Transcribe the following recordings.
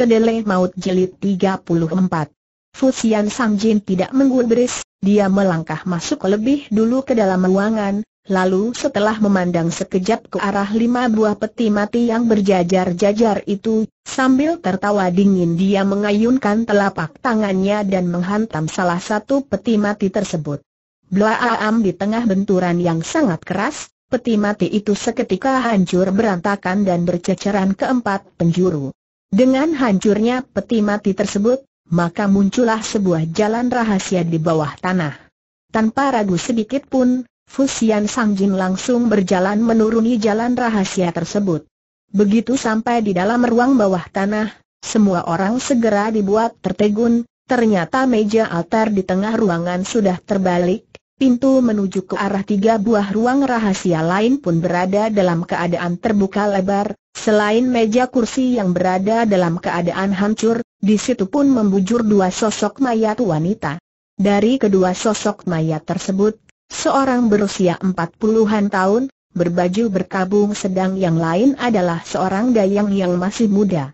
Kedele Maut Jelit 34 Fusian Sangjin tidak menggubris, dia melangkah masuk lebih dulu ke dalam ruangan, lalu setelah memandang sekejap ke arah lima buah peti mati yang berjajar-jajar itu, sambil tertawa dingin dia mengayunkan telapak tangannya dan menghantam salah satu peti mati tersebut. Blaam di tengah benturan yang sangat keras, peti mati itu seketika hancur berantakan dan berceceran keempat penjuru. Dengan hancurnya peti mati tersebut, maka muncullah sebuah jalan rahasia di bawah tanah. Tanpa ragu sedikit pun, Fusian Sangjin langsung berjalan menuruni jalan rahasia tersebut. Begitu sampai di dalam ruang bawah tanah, semua orang segera dibuat tertegun, ternyata meja altar di tengah ruangan sudah terbalik, pintu menuju ke arah tiga buah ruang rahasia lain pun berada dalam keadaan terbuka lebar, Selain meja kursi yang berada dalam keadaan hancur, di situ pun membujur dua sosok mayat wanita. Dari kedua sosok mayat tersebut, seorang berusia empat puluhan tahun, berbaju berkabung sedang yang lain adalah seorang dayang yang masih muda.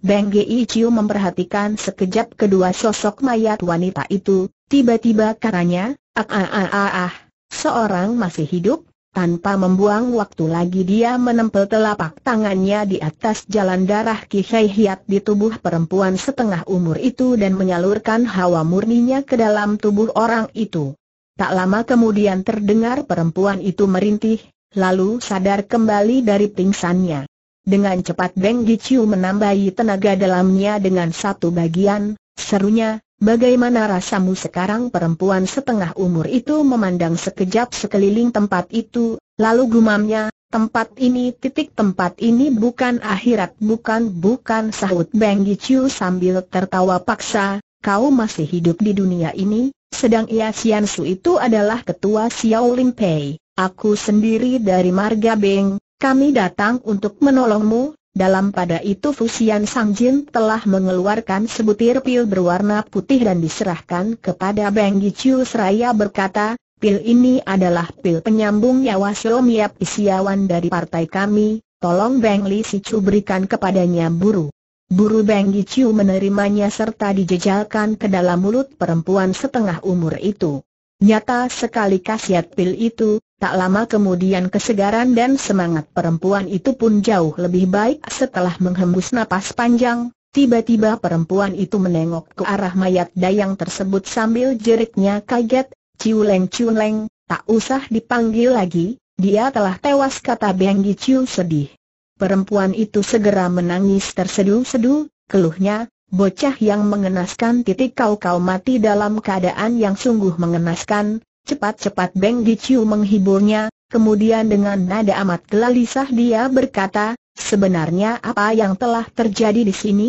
Beng Gei Chiu memperhatikan sekejap kedua sosok mayat wanita itu, tiba-tiba katanya, ah ah ah ah, ah seorang masih hidup, tanpa membuang waktu lagi dia menempel telapak tangannya di atas jalan darah Kihai Hiat di tubuh perempuan setengah umur itu dan menyalurkan hawa murninya ke dalam tubuh orang itu. Tak lama kemudian terdengar perempuan itu merintih, lalu sadar kembali dari pingsannya. Dengan cepat Beng Giciu menambahi tenaga dalamnya dengan satu bagian, serunya, Bagaimana rasamu sekarang perempuan setengah umur itu memandang sekejap sekeliling tempat itu, lalu gumamnya, tempat ini titik tempat ini bukan akhirat bukan bukan sahut Beng Gichu sambil tertawa paksa, kau masih hidup di dunia ini, sedang Ia Sian Su itu adalah ketua Xiao Lim Pei, aku sendiri dari marga Beng, kami datang untuk menolongmu, dalam pada itu Fusian Sangjin telah mengeluarkan sebutir pil berwarna putih dan diserahkan kepada Beng Gichu seraya berkata, pil ini adalah pil penyambung nyawa Siomiap Isiawan dari partai kami, tolong Beng Li Sichu berikan kepadanya buru. Buru Beng Gichu menerimanya serta dijejalkan ke dalam mulut perempuan setengah umur itu. Nyata sekali khasiat pil itu, Tak lama kemudian kesegaran dan semangat perempuan itu pun jauh lebih baik setelah menghembus napas panjang, tiba-tiba perempuan itu menengok ke arah mayat dayang tersebut sambil jeritnya kaget, ciuleng ciuleng, tak usah dipanggil lagi, dia telah tewas kata Beng Ciu sedih. Perempuan itu segera menangis tersedu-sedu, keluhnya, bocah yang mengenaskan titik kau-kau mati dalam keadaan yang sungguh mengenaskan, Cepat-cepat Beng Giciu menghiburnya, kemudian dengan nada amat gelisah dia berkata, sebenarnya apa yang telah terjadi di sini?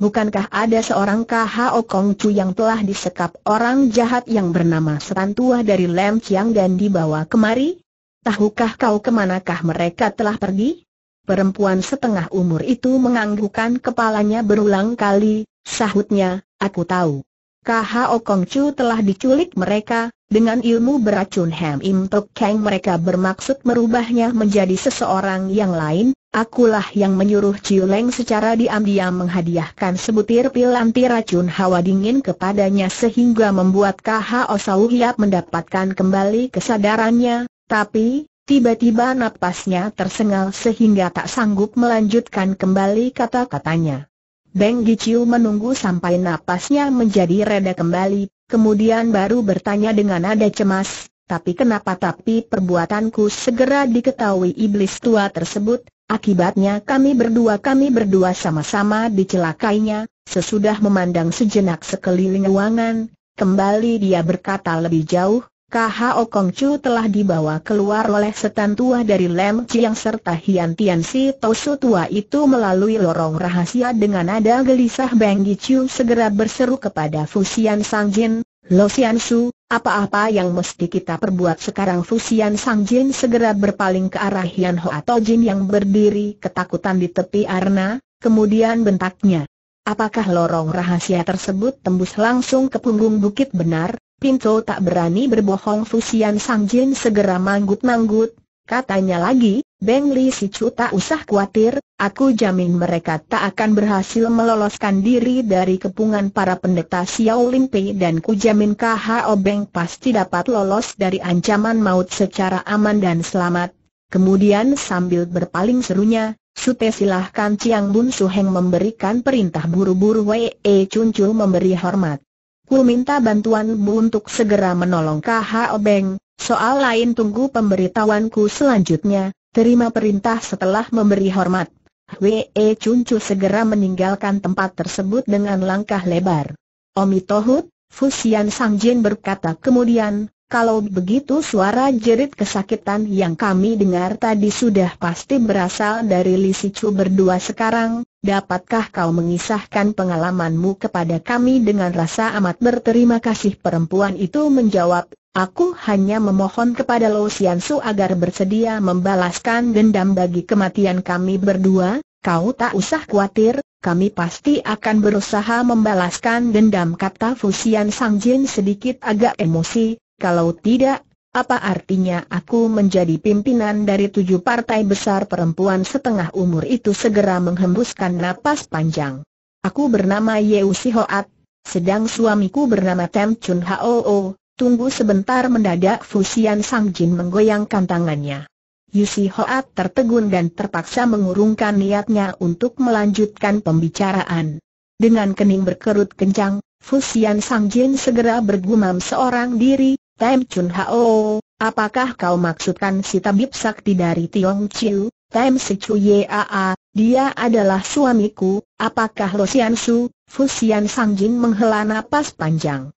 Bukankah ada seorang KHO Kong Chu yang telah disekap orang jahat yang bernama Setan Tua dari Lem Chiang dan dibawa kemari? Tahukah kau kemanakah mereka telah pergi? Perempuan setengah umur itu menganggukkan kepalanya berulang kali, sahutnya, aku tahu. Okong Chu telah diculik mereka, dengan ilmu beracun Hem Im Tok Kang mereka bermaksud merubahnya menjadi seseorang yang lain, akulah yang menyuruh Ciu Leng secara diam-diam menghadiahkan sebutir pil anti racun hawa dingin kepadanya sehingga membuat KHO Sau Hiap mendapatkan kembali kesadarannya, tapi, tiba-tiba napasnya tersengal sehingga tak sanggup melanjutkan kembali kata-katanya. Beng Giciu menunggu sampai napasnya menjadi reda kembali, kemudian baru bertanya dengan nada cemas, tapi kenapa tapi perbuatanku segera diketahui iblis tua tersebut, akibatnya kami berdua kami berdua sama-sama dicelakainya, sesudah memandang sejenak sekeliling ruangan, kembali dia berkata lebih jauh, KHO Chu telah dibawa keluar oleh setan tua dari Lem Chiang serta Hian Tian Si Tosu tua itu melalui lorong rahasia dengan nada gelisah Beng Chu segera berseru kepada Fusian Sangjin, Lo Xian Su, apa-apa yang mesti kita perbuat sekarang Fusian Jin segera berpaling ke arah Hian Ho atau Jin yang berdiri ketakutan di tepi arna, kemudian bentaknya. Apakah lorong rahasia tersebut tembus langsung ke punggung bukit benar? Pinto tak berani berbohong Fusian Sang Jin segera manggut-manggut. Katanya lagi, Beng Li Chu tak usah khawatir, aku jamin mereka tak akan berhasil meloloskan diri dari kepungan para pendeta Xiao Lin Pei dan ku jamin KHO Beng pasti dapat lolos dari ancaman maut secara aman dan selamat. Kemudian sambil berpaling serunya, Sute silahkan Chiang Bun heng memberikan perintah buru-buru Wei e Chun Chu memberi hormat. Ku minta bantuanmu untuk segera menolong KHO obeng. soal lain tunggu pemberitahuanku selanjutnya, terima perintah setelah memberi hormat. Wei e Chun Chu segera meninggalkan tempat tersebut dengan langkah lebar. Omi Tohut, Fusian Sangjin berkata kemudian, kalau begitu suara jerit kesakitan yang kami dengar tadi sudah pasti berasal dari Li Sicu berdua sekarang, dapatkah kau mengisahkan pengalamanmu kepada kami dengan rasa amat berterima kasih perempuan itu menjawab, aku hanya memohon kepada Lo Sian Su agar bersedia membalaskan dendam bagi kematian kami berdua, kau tak usah khawatir, kami pasti akan berusaha membalaskan dendam kata Fusian Jin sedikit agak emosi, kalau tidak, apa artinya aku menjadi pimpinan dari tujuh partai besar perempuan setengah umur itu segera menghembuskan napas panjang. Aku bernama Yeu Si Hoat, sedang suamiku bernama Tem Chun Hoo. Tunggu sebentar mendadak Fusian Sang Jin menggoyangkan tangannya. Yusi Hoat tertegun dan terpaksa mengurungkan niatnya untuk melanjutkan pembicaraan. Dengan kening berkerut kencang, Fusian Sang Jin segera bergumam seorang diri, Tem Chun Hao, apakah kau maksudkan si tabib sakti dari Tiong Chiu, Tem Si Chu Yaa, dia adalah suamiku, apakah Lo Sian Su, Sang Sangjin menghela napas panjang.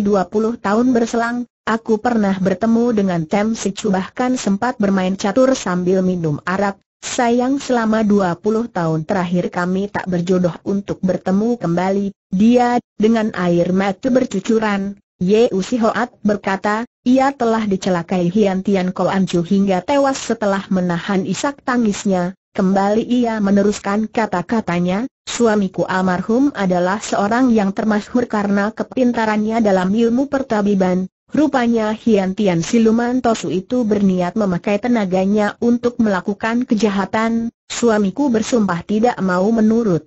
dua puluh tahun berselang, aku pernah bertemu dengan Tem Si Chu bahkan sempat bermain catur sambil minum arak, Sayang selama dua puluh tahun terakhir kami tak berjodoh untuk bertemu kembali, dia, dengan air mata bercucuran, Ye Usi berkata, ia telah dicelakai Hian Tian Ko Anju hingga tewas setelah menahan isak tangisnya, kembali ia meneruskan kata-katanya, suamiku almarhum adalah seorang yang termasyhur karena kepintarannya dalam ilmu pertabiban, rupanya Hian Tian Siluman Tosu itu berniat memakai tenaganya untuk melakukan kejahatan, suamiku bersumpah tidak mau menurut.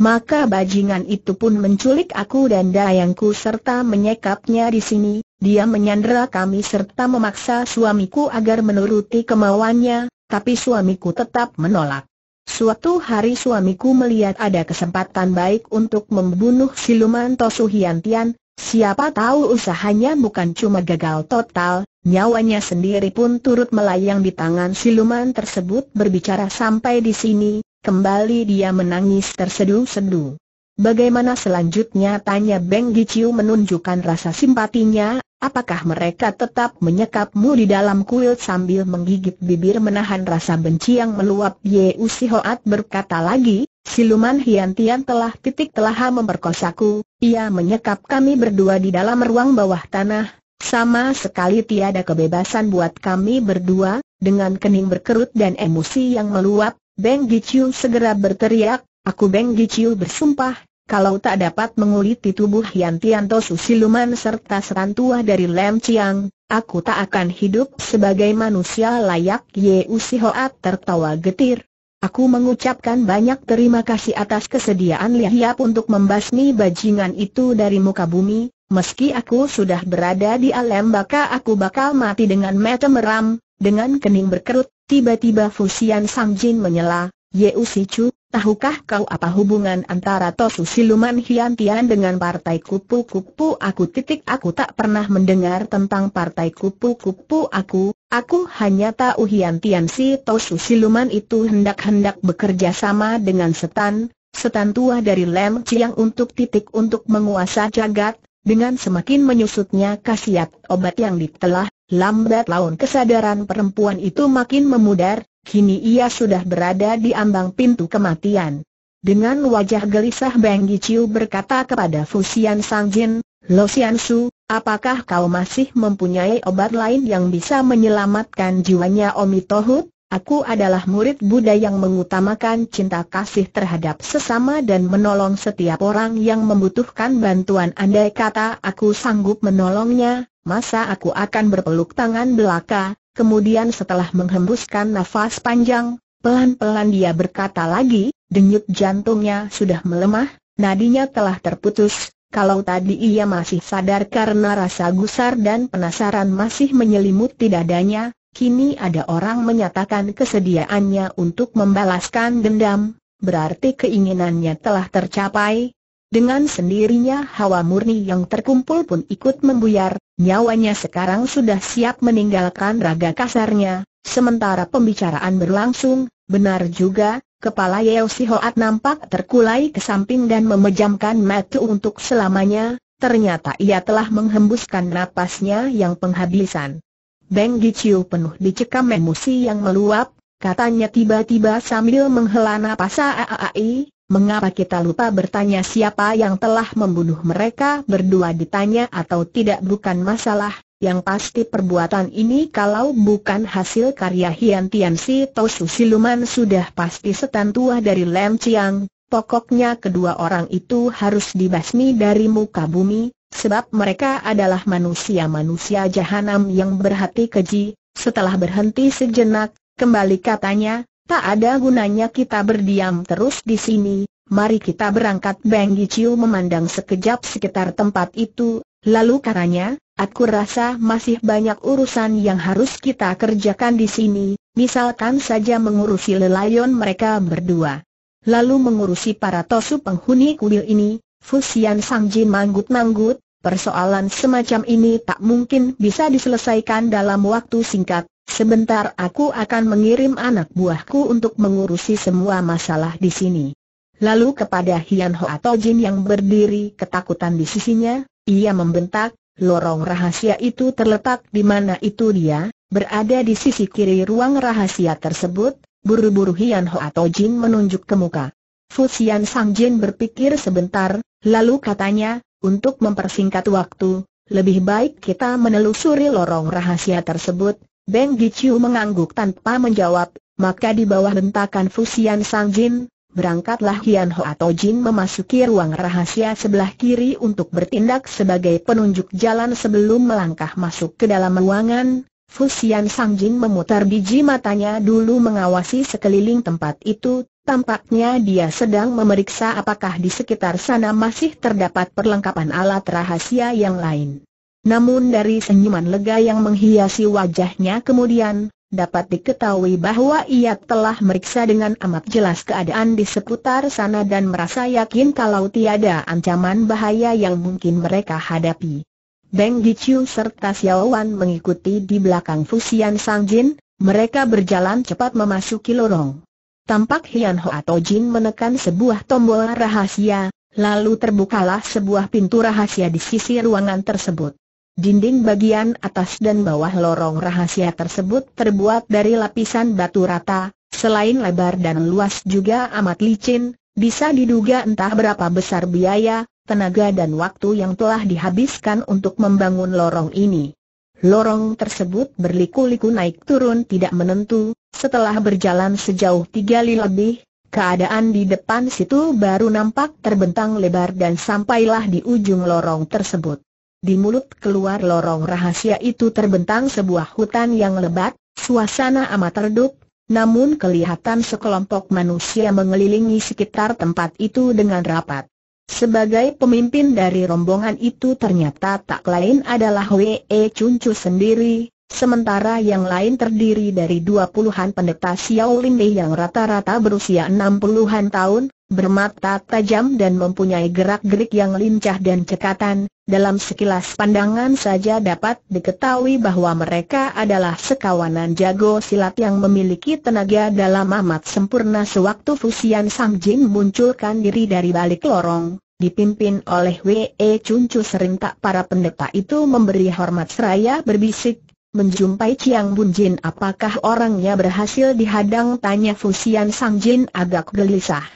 Maka bajingan itu pun menculik aku dan dayangku serta menyekapnya di sini, dia menyandera kami serta memaksa suamiku agar menuruti kemauannya, tapi suamiku tetap menolak. Suatu hari suamiku melihat ada kesempatan baik untuk membunuh siluman Tosu Hiantian, siapa tahu usahanya bukan cuma gagal total, nyawanya sendiri pun turut melayang di tangan siluman tersebut berbicara sampai di sini, Kembali dia menangis terseduh-seduh. Bagaimana selanjutnya tanya Beng Giciu menunjukkan rasa simpatinya, apakah mereka tetap menyekapmu di dalam kuil sambil menggigit bibir menahan rasa benci yang meluap Ye Usihoat berkata lagi, Siluman Hiantian telah titik telah memperkosaku, ia menyekap kami berdua di dalam ruang bawah tanah, sama sekali tiada kebebasan buat kami berdua, dengan kening berkerut dan emosi yang meluap, Beng Giciu segera berteriak, aku Beng Giciu bersumpah, kalau tak dapat menguliti tubuh Yan Tianto Susiluman serta serantua dari Lem Chiang, aku tak akan hidup sebagai manusia layak Ye Usi Hoat tertawa getir. Aku mengucapkan banyak terima kasih atas kesediaan Liahiap untuk membasmi bajingan itu dari muka bumi, Meski aku sudah berada di alam baka aku bakal mati dengan mata meram, dengan kening berkerut, Tiba-tiba Fusian Jin menyela, Yeu Chu, tahukah kau apa hubungan antara Tosu Siluman Hiantian dengan partai kupu-kupu aku titik aku tak pernah mendengar tentang partai kupu-kupu aku, aku hanya tahu Hiantian si Tosu Siluman itu hendak-hendak bekerja sama dengan setan, setan tua dari Lem Chiang untuk titik untuk menguasai jagat, dengan semakin menyusutnya khasiat obat yang ditelah, Lambat laun kesadaran perempuan itu makin memudar, kini ia sudah berada di ambang pintu kematian. Dengan wajah gelisah Beng Giciu berkata kepada Fusian Sangjin, Lo Su, apakah kau masih mempunyai obat lain yang bisa menyelamatkan jiwanya Omi Tohut? Aku adalah murid Buddha yang mengutamakan cinta kasih terhadap sesama dan menolong setiap orang yang membutuhkan bantuan andai kata aku sanggup menolongnya, Masa aku akan berpeluk tangan belaka, kemudian setelah menghembuskan nafas panjang, pelan-pelan dia berkata lagi, denyut jantungnya sudah melemah, nadinya telah terputus, kalau tadi ia masih sadar karena rasa gusar dan penasaran masih menyelimuti dadanya, kini ada orang menyatakan kesediaannya untuk membalaskan dendam, berarti keinginannya telah tercapai, dengan sendirinya hawa murni yang terkumpul pun ikut membuyar, nyawanya sekarang sudah siap meninggalkan raga kasarnya, sementara pembicaraan berlangsung, benar juga, kepala Yeo Si Hoat nampak terkulai ke samping dan memejamkan mata untuk selamanya, ternyata ia telah menghembuskan napasnya yang penghabisan. Beng Giciu penuh dicekam emosi yang meluap, katanya tiba-tiba sambil menghela napas Aaai. Mengapa kita lupa bertanya siapa yang telah membunuh mereka berdua ditanya atau tidak bukan masalah, yang pasti perbuatan ini kalau bukan hasil karya Hian Tian Si Tosu Siluman sudah pasti setan tua dari Lem Chiang, pokoknya kedua orang itu harus dibasmi dari muka bumi, sebab mereka adalah manusia-manusia jahanam yang berhati keji, setelah berhenti sejenak, kembali katanya, Tak ada gunanya kita berdiam terus di sini, mari kita berangkat Beng Giciu memandang sekejap sekitar tempat itu, lalu katanya, aku rasa masih banyak urusan yang harus kita kerjakan di sini, misalkan saja mengurusi lelayon mereka berdua. Lalu mengurusi para tosu penghuni kuil ini, Fusian Sangji manggut-manggut, persoalan semacam ini tak mungkin bisa diselesaikan dalam waktu singkat, Sebentar aku akan mengirim anak buahku untuk mengurusi semua masalah di sini. Lalu kepada Hian Ho atau Jin yang berdiri ketakutan di sisinya, ia membentak, lorong rahasia itu terletak di mana itu dia, berada di sisi kiri ruang rahasia tersebut, buru-buru Hian Ho atau Jin menunjuk ke muka. Fusian Sang Jin berpikir sebentar, lalu katanya, untuk mempersingkat waktu, lebih baik kita menelusuri lorong rahasia tersebut, Beng Giciu mengangguk tanpa menjawab, maka di bawah bentakan Fusian Sang Jin, berangkatlah Hian Ho atau Jin memasuki ruang rahasia sebelah kiri untuk bertindak sebagai penunjuk jalan sebelum melangkah masuk ke dalam ruangan. Fusian Sang Jin memutar biji matanya dulu mengawasi sekeliling tempat itu, Tampaknya dia sedang memeriksa apakah di sekitar sana masih terdapat perlengkapan alat rahasia yang lain. Namun dari senyuman lega yang menghiasi wajahnya kemudian, dapat diketahui bahwa ia telah meriksa dengan amat jelas keadaan di seputar sana dan merasa yakin kalau tiada ancaman bahaya yang mungkin mereka hadapi. Beng Gichu serta Xiaowan mengikuti di belakang Fusian Sangjin, mereka berjalan cepat memasuki lorong. Tampak Hian Ho atau Jin menekan sebuah tombol rahasia, lalu terbukalah sebuah pintu rahasia di sisi ruangan tersebut. Dinding bagian atas dan bawah lorong rahasia tersebut terbuat dari lapisan batu rata, selain lebar dan luas juga amat licin, bisa diduga entah berapa besar biaya, tenaga dan waktu yang telah dihabiskan untuk membangun lorong ini. Lorong tersebut berliku-liku naik turun tidak menentu, setelah berjalan sejauh tiga li lebih, keadaan di depan situ baru nampak terbentang lebar dan sampailah di ujung lorong tersebut. Di mulut keluar lorong rahasia itu terbentang sebuah hutan yang lebat, suasana amat redup, namun kelihatan sekelompok manusia mengelilingi sekitar tempat itu dengan rapat. Sebagai pemimpin dari rombongan itu ternyata tak lain adalah Wee Cuncu sendiri, sementara yang lain terdiri dari dua puluhan pendeta Xiaolin yang rata-rata berusia enam puluhan tahun, bermata tajam dan mempunyai gerak-gerik yang lincah dan cekatan, dalam sekilas pandangan saja dapat diketahui bahwa mereka adalah sekawanan jago silat yang memiliki tenaga dalam amat sempurna sewaktu Fusian Sangjin Jin munculkan diri dari balik lorong. Dipimpin oleh W.E. Cuncu serintak para pendeta itu memberi hormat seraya berbisik, menjumpai Chiang Bun Jin apakah orangnya berhasil dihadang tanya Fusian Sangjin Jin agak gelisah.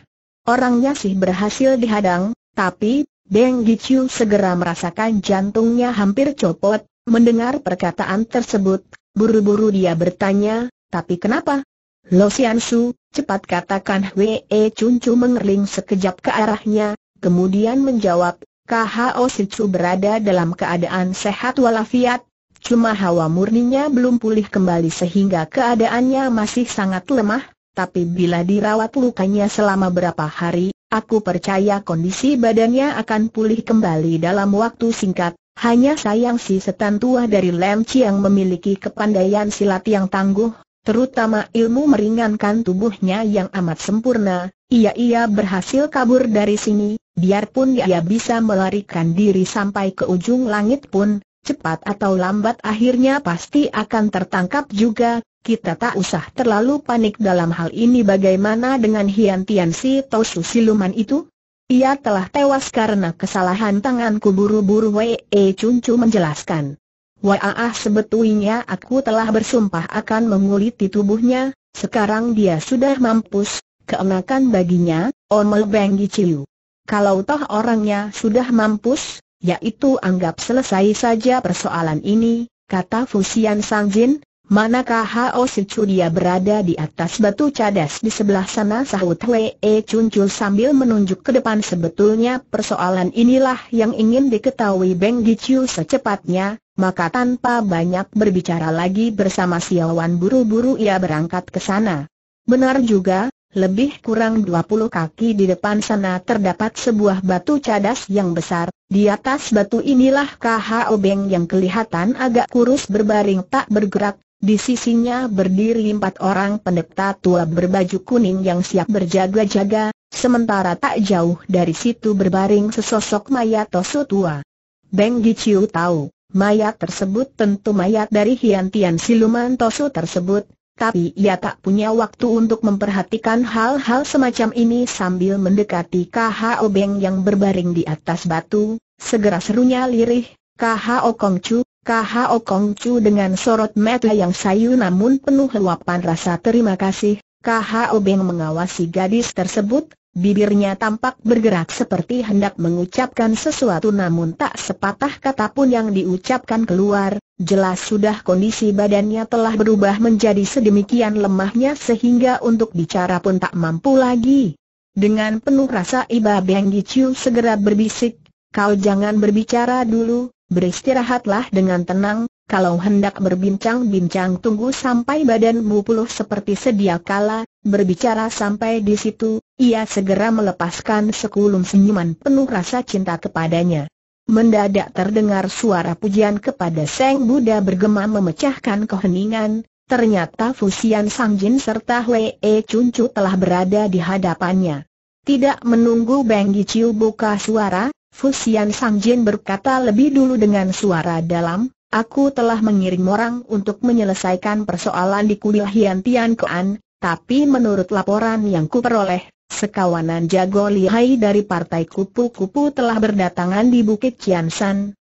Orangnya sih berhasil dihadang, tapi Deng Gichu segera merasakan jantungnya hampir copot, mendengar perkataan tersebut, buru-buru dia bertanya, tapi kenapa? Lo Sian Su, cepat katakan Hwee Chun Chu mengerling sekejap ke arahnya, kemudian menjawab, KHO Chu berada dalam keadaan sehat walafiat, cuma hawa murninya belum pulih kembali sehingga keadaannya masih sangat lemah, tapi bila dirawat lukanya selama berapa hari, Aku percaya kondisi badannya akan pulih kembali dalam waktu singkat, hanya sayang si setan tua dari Lem yang memiliki kepandaian silat yang tangguh, terutama ilmu meringankan tubuhnya yang amat sempurna, ia-ia berhasil kabur dari sini, biarpun ia bisa melarikan diri sampai ke ujung langit pun, cepat atau lambat akhirnya pasti akan tertangkap juga, kita tak usah terlalu panik dalam hal ini bagaimana dengan Hian Tian Si Tosu Siluman itu? Ia telah tewas karena kesalahan tanganku buru-buru Wei e Chu menjelaskan. Waah sebetulnya aku telah bersumpah akan menguliti tubuhnya, sekarang dia sudah mampus, keenakan baginya, Omel Beng Giciu. Kalau toh orangnya sudah mampus, yaitu anggap selesai saja persoalan ini, kata Fusian Sangjin, Manakah Hao Si dia berada di atas batu cadas di sebelah sana sahut Wei e sambil menunjuk ke depan sebetulnya persoalan inilah yang ingin diketahui Beng Gichu secepatnya, maka tanpa banyak berbicara lagi bersama Siawan buru-buru ia berangkat ke sana. Benar juga, lebih kurang 20 kaki di depan sana terdapat sebuah batu cadas yang besar, di atas batu inilah KHO Beng yang kelihatan agak kurus berbaring tak bergerak, di sisinya berdiri empat orang pendeta tua berbaju kuning yang siap berjaga-jaga, sementara tak jauh dari situ berbaring sesosok mayat Tosu tua. Beng Giciu tahu, mayat tersebut tentu mayat dari Hiantian Siluman Tosu tersebut, tapi ia tak punya waktu untuk memperhatikan hal-hal semacam ini sambil mendekati KHO Beng yang berbaring di atas batu, segera serunya lirih, KHO Kongcu, KHO Kong Chu dengan sorot mata yang sayu namun penuh luapan rasa terima kasih, KHO Beng mengawasi gadis tersebut, bibirnya tampak bergerak seperti hendak mengucapkan sesuatu namun tak sepatah kata pun yang diucapkan keluar, jelas sudah kondisi badannya telah berubah menjadi sedemikian lemahnya sehingga untuk bicara pun tak mampu lagi. Dengan penuh rasa iba Beng Gichu segera berbisik, kau jangan berbicara dulu, beristirahatlah dengan tenang, kalau hendak berbincang-bincang tunggu sampai badanmu puluh seperti sedia kala, berbicara sampai di situ, ia segera melepaskan sekulum senyuman penuh rasa cinta kepadanya. Mendadak terdengar suara pujian kepada Seng Buddha bergema memecahkan keheningan, ternyata Fusian Sangjin serta Hwee Chuncu telah berada di hadapannya. Tidak menunggu Beng Giciu buka suara, Fusian Sangjin berkata lebih dulu dengan suara dalam, aku telah mengirim orang untuk menyelesaikan persoalan di kuil Hian Tian Kuan, tapi menurut laporan yang kuperoleh, sekawanan jago lihai dari partai kupu-kupu telah berdatangan di Bukit Chian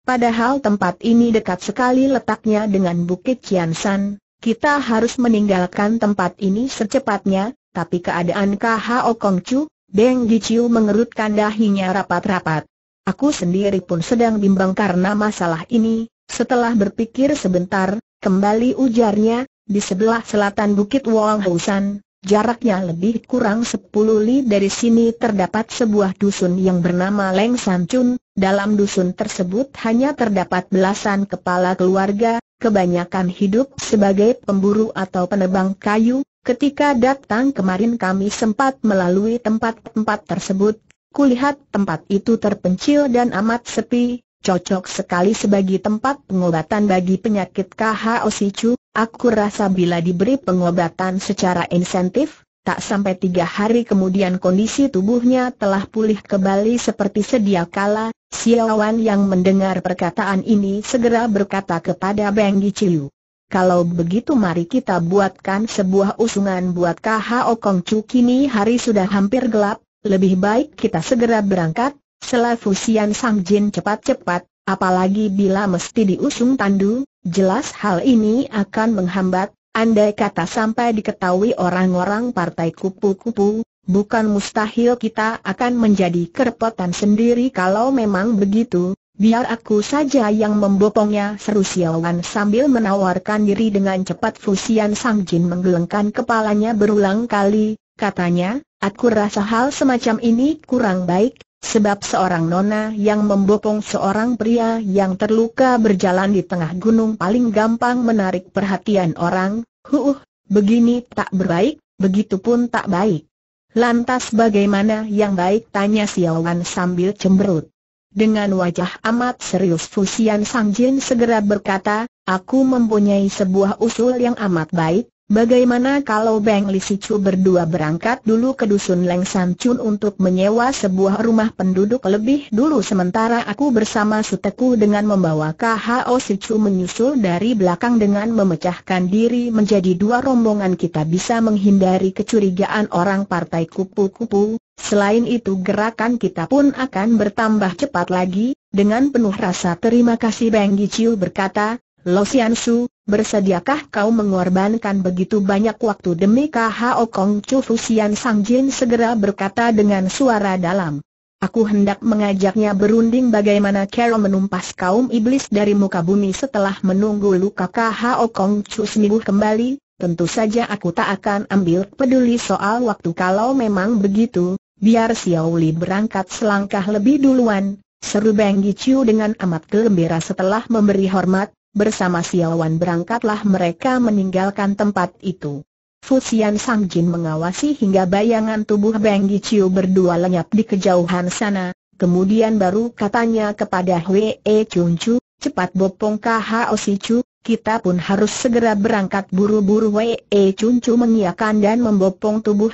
padahal tempat ini dekat sekali letaknya dengan Bukit Chian Kita harus meninggalkan tempat ini secepatnya, tapi keadaan KHO Kongcu, Beng Giciu mengerutkan dahinya rapat-rapat. Aku sendiri pun sedang bimbang karena masalah ini, setelah berpikir sebentar, kembali ujarnya, di sebelah selatan Bukit Wong Hausan, jaraknya lebih kurang 10 li dari sini terdapat sebuah dusun yang bernama Leng San dalam dusun tersebut hanya terdapat belasan kepala keluarga, kebanyakan hidup sebagai pemburu atau penebang kayu, Ketika datang kemarin kami sempat melalui tempat-tempat tersebut, Kulihat tempat itu terpencil dan amat sepi, cocok sekali sebagai tempat pengobatan bagi penyakit KHO Sicu. Aku rasa bila diberi pengobatan secara insentif, tak sampai tiga hari kemudian kondisi tubuhnya telah pulih kembali seperti sedia kala. Siawan yang mendengar perkataan ini segera berkata kepada Beng Giciu. Kalau begitu mari kita buatkan sebuah usungan buat KHO Kongcu kini hari sudah hampir gelap, lebih baik kita segera berangkat, Selah Fusian Sang Jin cepat-cepat, apalagi bila mesti diusung tandu, jelas hal ini akan menghambat, andai kata sampai diketahui orang-orang partai kupu-kupu, bukan mustahil kita akan menjadi kerepotan sendiri kalau memang begitu, Biar aku saja yang membopongnya seru Xiaowan sambil menawarkan diri dengan cepat Fusian Sangjin menggelengkan kepalanya berulang kali, katanya, Aku rasa hal semacam ini kurang baik, sebab seorang nona yang membopong seorang pria yang terluka berjalan di tengah gunung paling gampang menarik perhatian orang, Huuh, begini tak berbaik, begitu pun tak baik. Lantas bagaimana yang baik tanya Siawan sambil cemberut. Dengan wajah amat serius Fusian Sangjin segera berkata, aku mempunyai sebuah usul yang amat baik, Bagaimana kalau Beng Li Chu berdua berangkat dulu ke dusun Leng San Chun untuk menyewa sebuah rumah penduduk lebih dulu sementara aku bersama Suteku dengan membawa KHO Chu menyusul dari belakang dengan memecahkan diri menjadi dua rombongan kita bisa menghindari kecurigaan orang partai kupu-kupu. Selain itu gerakan kita pun akan bertambah cepat lagi, dengan penuh rasa terima kasih Beng Li Chu berkata, Lo Sian Su, bersediakah kau mengorbankan begitu banyak waktu demi KHO Kong Chu Fusian Sang Jin segera berkata dengan suara dalam. Aku hendak mengajaknya berunding bagaimana Carol menumpas kaum iblis dari muka bumi setelah menunggu luka KHO Kong Chu sembuh kembali, tentu saja aku tak akan ambil peduli soal waktu kalau memang begitu, biar Xiao Li berangkat selangkah lebih duluan, seru Bang Gichu dengan amat gembira setelah memberi hormat, bersama Siawan berangkatlah mereka meninggalkan tempat itu. Fusian Jin mengawasi hingga bayangan tubuh Beng Giciu berdua lenyap di kejauhan sana, kemudian baru katanya kepada Hwee Chun Chu, cepat bopong O Si Chu, kita pun harus segera berangkat buru-buru Hwee Chun Chu mengiakan dan membopong tubuh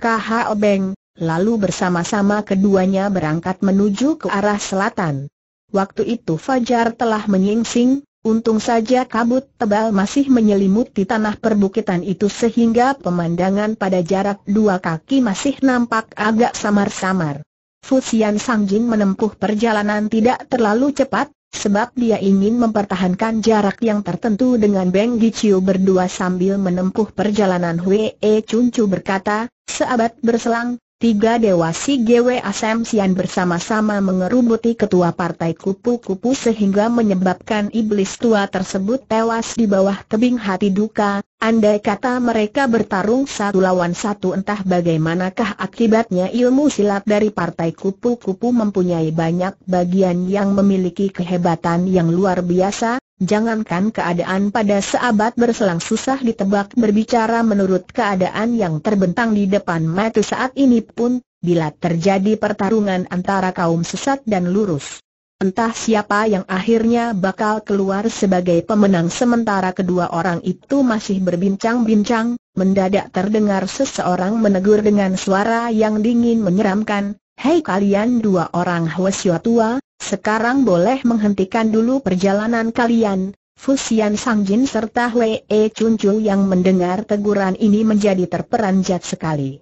O Beng, lalu bersama-sama keduanya berangkat menuju ke arah selatan. Waktu itu Fajar telah menyingsing, Untung saja kabut tebal masih menyelimuti tanah perbukitan itu sehingga pemandangan pada jarak dua kaki masih nampak agak samar-samar. Fusian Sangjin menempuh perjalanan tidak terlalu cepat, sebab dia ingin mempertahankan jarak yang tertentu dengan Beng Gichiu berdua sambil menempuh perjalanan Hwee Chu berkata, seabad berselang, Tiga dewa si GW Sian bersama-sama mengerubuti ketua partai kupu-kupu sehingga menyebabkan iblis tua tersebut tewas di bawah tebing hati duka, andai kata mereka bertarung satu lawan satu entah bagaimanakah akibatnya ilmu silat dari partai kupu-kupu mempunyai banyak bagian yang memiliki kehebatan yang luar biasa, Jangankan keadaan pada seabad berselang susah ditebak berbicara menurut keadaan yang terbentang di depan mata saat ini pun, bila terjadi pertarungan antara kaum sesat dan lurus. Entah siapa yang akhirnya bakal keluar sebagai pemenang sementara kedua orang itu masih berbincang-bincang, mendadak terdengar seseorang menegur dengan suara yang dingin menyeramkan, Hei kalian dua orang Hwasyo tua, sekarang boleh menghentikan dulu perjalanan kalian. Fusian Sangjin serta Hwee Chuncu yang mendengar teguran ini menjadi terperanjat sekali.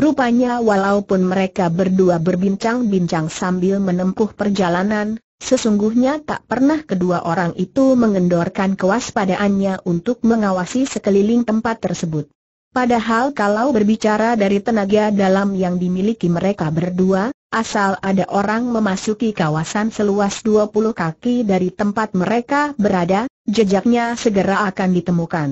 Rupanya walaupun mereka berdua berbincang-bincang sambil menempuh perjalanan, sesungguhnya tak pernah kedua orang itu mengendorkan kewaspadaannya untuk mengawasi sekeliling tempat tersebut. Padahal kalau berbicara dari tenaga dalam yang dimiliki mereka berdua, asal ada orang memasuki kawasan seluas 20 kaki dari tempat mereka berada, jejaknya segera akan ditemukan.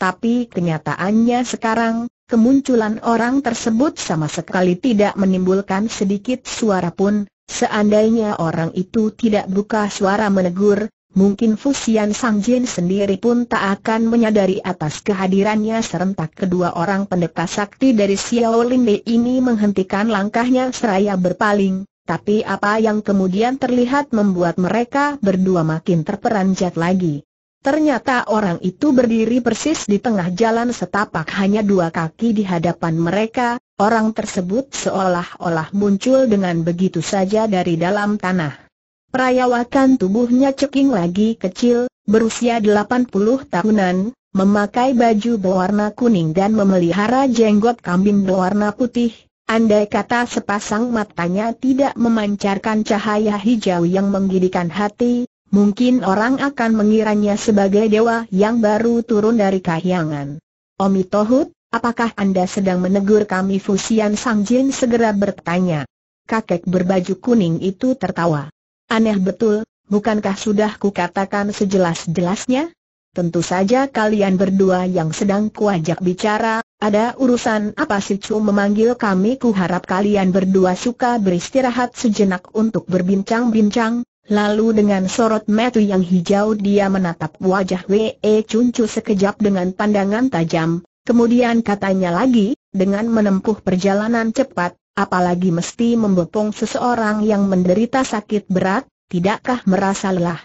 Tapi kenyataannya sekarang, kemunculan orang tersebut sama sekali tidak menimbulkan sedikit suara pun, seandainya orang itu tidak buka suara menegur, Mungkin Fusian Jin sendiri pun tak akan menyadari atas kehadirannya serentak kedua orang pendeta sakti dari Xiao De ini menghentikan langkahnya seraya berpaling, tapi apa yang kemudian terlihat membuat mereka berdua makin terperanjat lagi. Ternyata orang itu berdiri persis di tengah jalan setapak hanya dua kaki di hadapan mereka, orang tersebut seolah-olah muncul dengan begitu saja dari dalam tanah. Perayawakan tubuhnya ceking lagi kecil, berusia 80 tahunan, memakai baju berwarna kuning dan memelihara jenggot kambing berwarna putih. Andai kata sepasang matanya tidak memancarkan cahaya hijau yang menggidikan hati, mungkin orang akan mengiranya sebagai dewa yang baru turun dari kahyangan. Omi Tohut, apakah Anda sedang menegur kami Fusian Sang Jin segera bertanya. Kakek berbaju kuning itu tertawa. Aneh betul, bukankah sudah kukatakan sejelas-jelasnya? Tentu saja kalian berdua yang sedang kuajak bicara, ada urusan apa si Cu memanggil kami kuharap kalian berdua suka beristirahat sejenak untuk berbincang-bincang, lalu dengan sorot metu yang hijau dia menatap wajah Wee Chun Chu sekejap dengan pandangan tajam, kemudian katanya lagi, dengan menempuh perjalanan cepat, apalagi mesti membopong seseorang yang menderita sakit berat, tidakkah merasa lelah?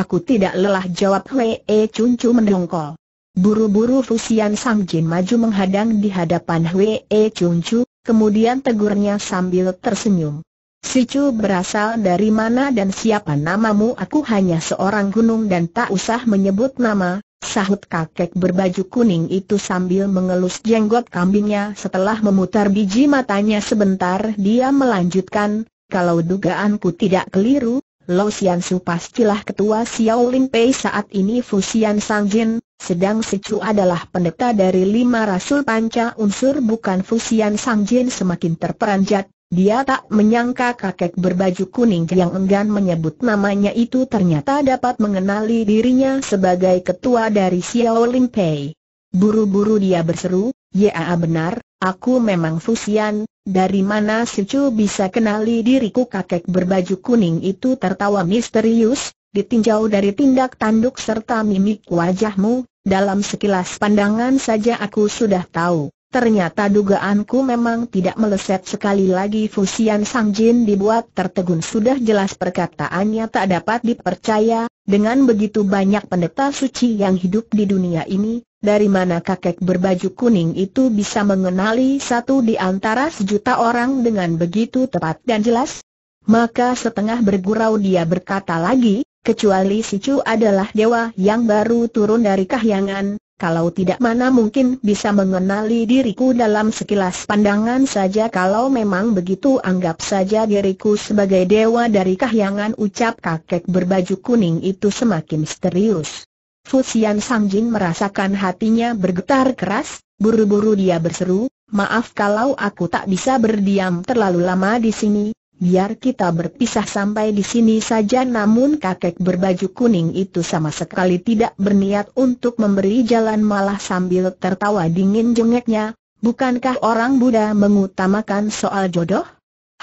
Aku tidak lelah jawab Hwee Chu mendongkol. Buru-buru Fusian Sangjin maju menghadang di hadapan Hwee Chu, kemudian tegurnya sambil tersenyum. Si Chu berasal dari mana dan siapa namamu? Aku hanya seorang gunung dan tak usah menyebut nama, Sahut kakek berbaju kuning itu sambil mengelus jenggot kambingnya setelah memutar biji matanya sebentar dia melanjutkan, kalau dugaanku tidak keliru, Lo Sian Su pastilah ketua Xiao Ling Pei saat ini Fu Sang Jin, sedang Sicu adalah pendeta dari lima rasul panca unsur bukan Fu Sang Jin semakin terperanjat, dia tak menyangka kakek berbaju kuning yang enggan menyebut namanya itu ternyata dapat mengenali dirinya sebagai ketua dari Xiao Lim Pei. Buru-buru dia berseru, ya benar, aku memang Fusian, dari mana si Chu bisa kenali diriku kakek berbaju kuning itu tertawa misterius, ditinjau dari tindak tanduk serta mimik wajahmu, dalam sekilas pandangan saja aku sudah tahu. Ternyata dugaanku memang tidak meleset sekali lagi Fusian Sangjin dibuat tertegun sudah jelas perkataannya tak dapat dipercaya, dengan begitu banyak pendeta suci yang hidup di dunia ini, dari mana kakek berbaju kuning itu bisa mengenali satu di antara sejuta orang dengan begitu tepat dan jelas? Maka setengah bergurau dia berkata lagi, kecuali si Chu adalah dewa yang baru turun dari kahyangan, kalau tidak mana mungkin bisa mengenali diriku dalam sekilas pandangan saja kalau memang begitu anggap saja diriku sebagai dewa dari kahyangan ucap kakek berbaju kuning itu semakin misterius. Fusian Sangjin merasakan hatinya bergetar keras, buru-buru dia berseru, maaf kalau aku tak bisa berdiam terlalu lama di sini, biar kita berpisah sampai di sini saja namun kakek berbaju kuning itu sama sekali tidak berniat untuk memberi jalan malah sambil tertawa dingin jengeknya, bukankah orang Buddha mengutamakan soal jodoh?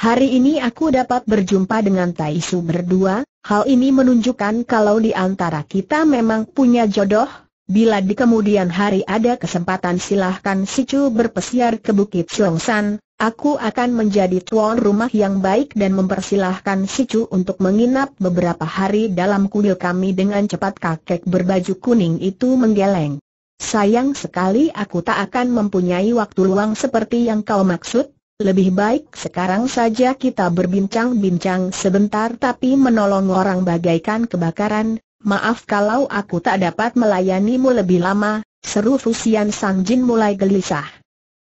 Hari ini aku dapat berjumpa dengan Taisu berdua, hal ini menunjukkan kalau di antara kita memang punya jodoh. Bila di kemudian hari ada kesempatan silahkan Sichu berpesiar ke Bukit San. Aku akan menjadi tuan rumah yang baik dan mempersilahkan si Chu untuk menginap beberapa hari dalam kuil kami dengan cepat kakek berbaju kuning itu menggeleng. Sayang sekali aku tak akan mempunyai waktu luang seperti yang kau maksud, lebih baik sekarang saja kita berbincang-bincang sebentar tapi menolong orang bagaikan kebakaran, maaf kalau aku tak dapat melayanimu lebih lama, seru Fusian Sangjin mulai gelisah.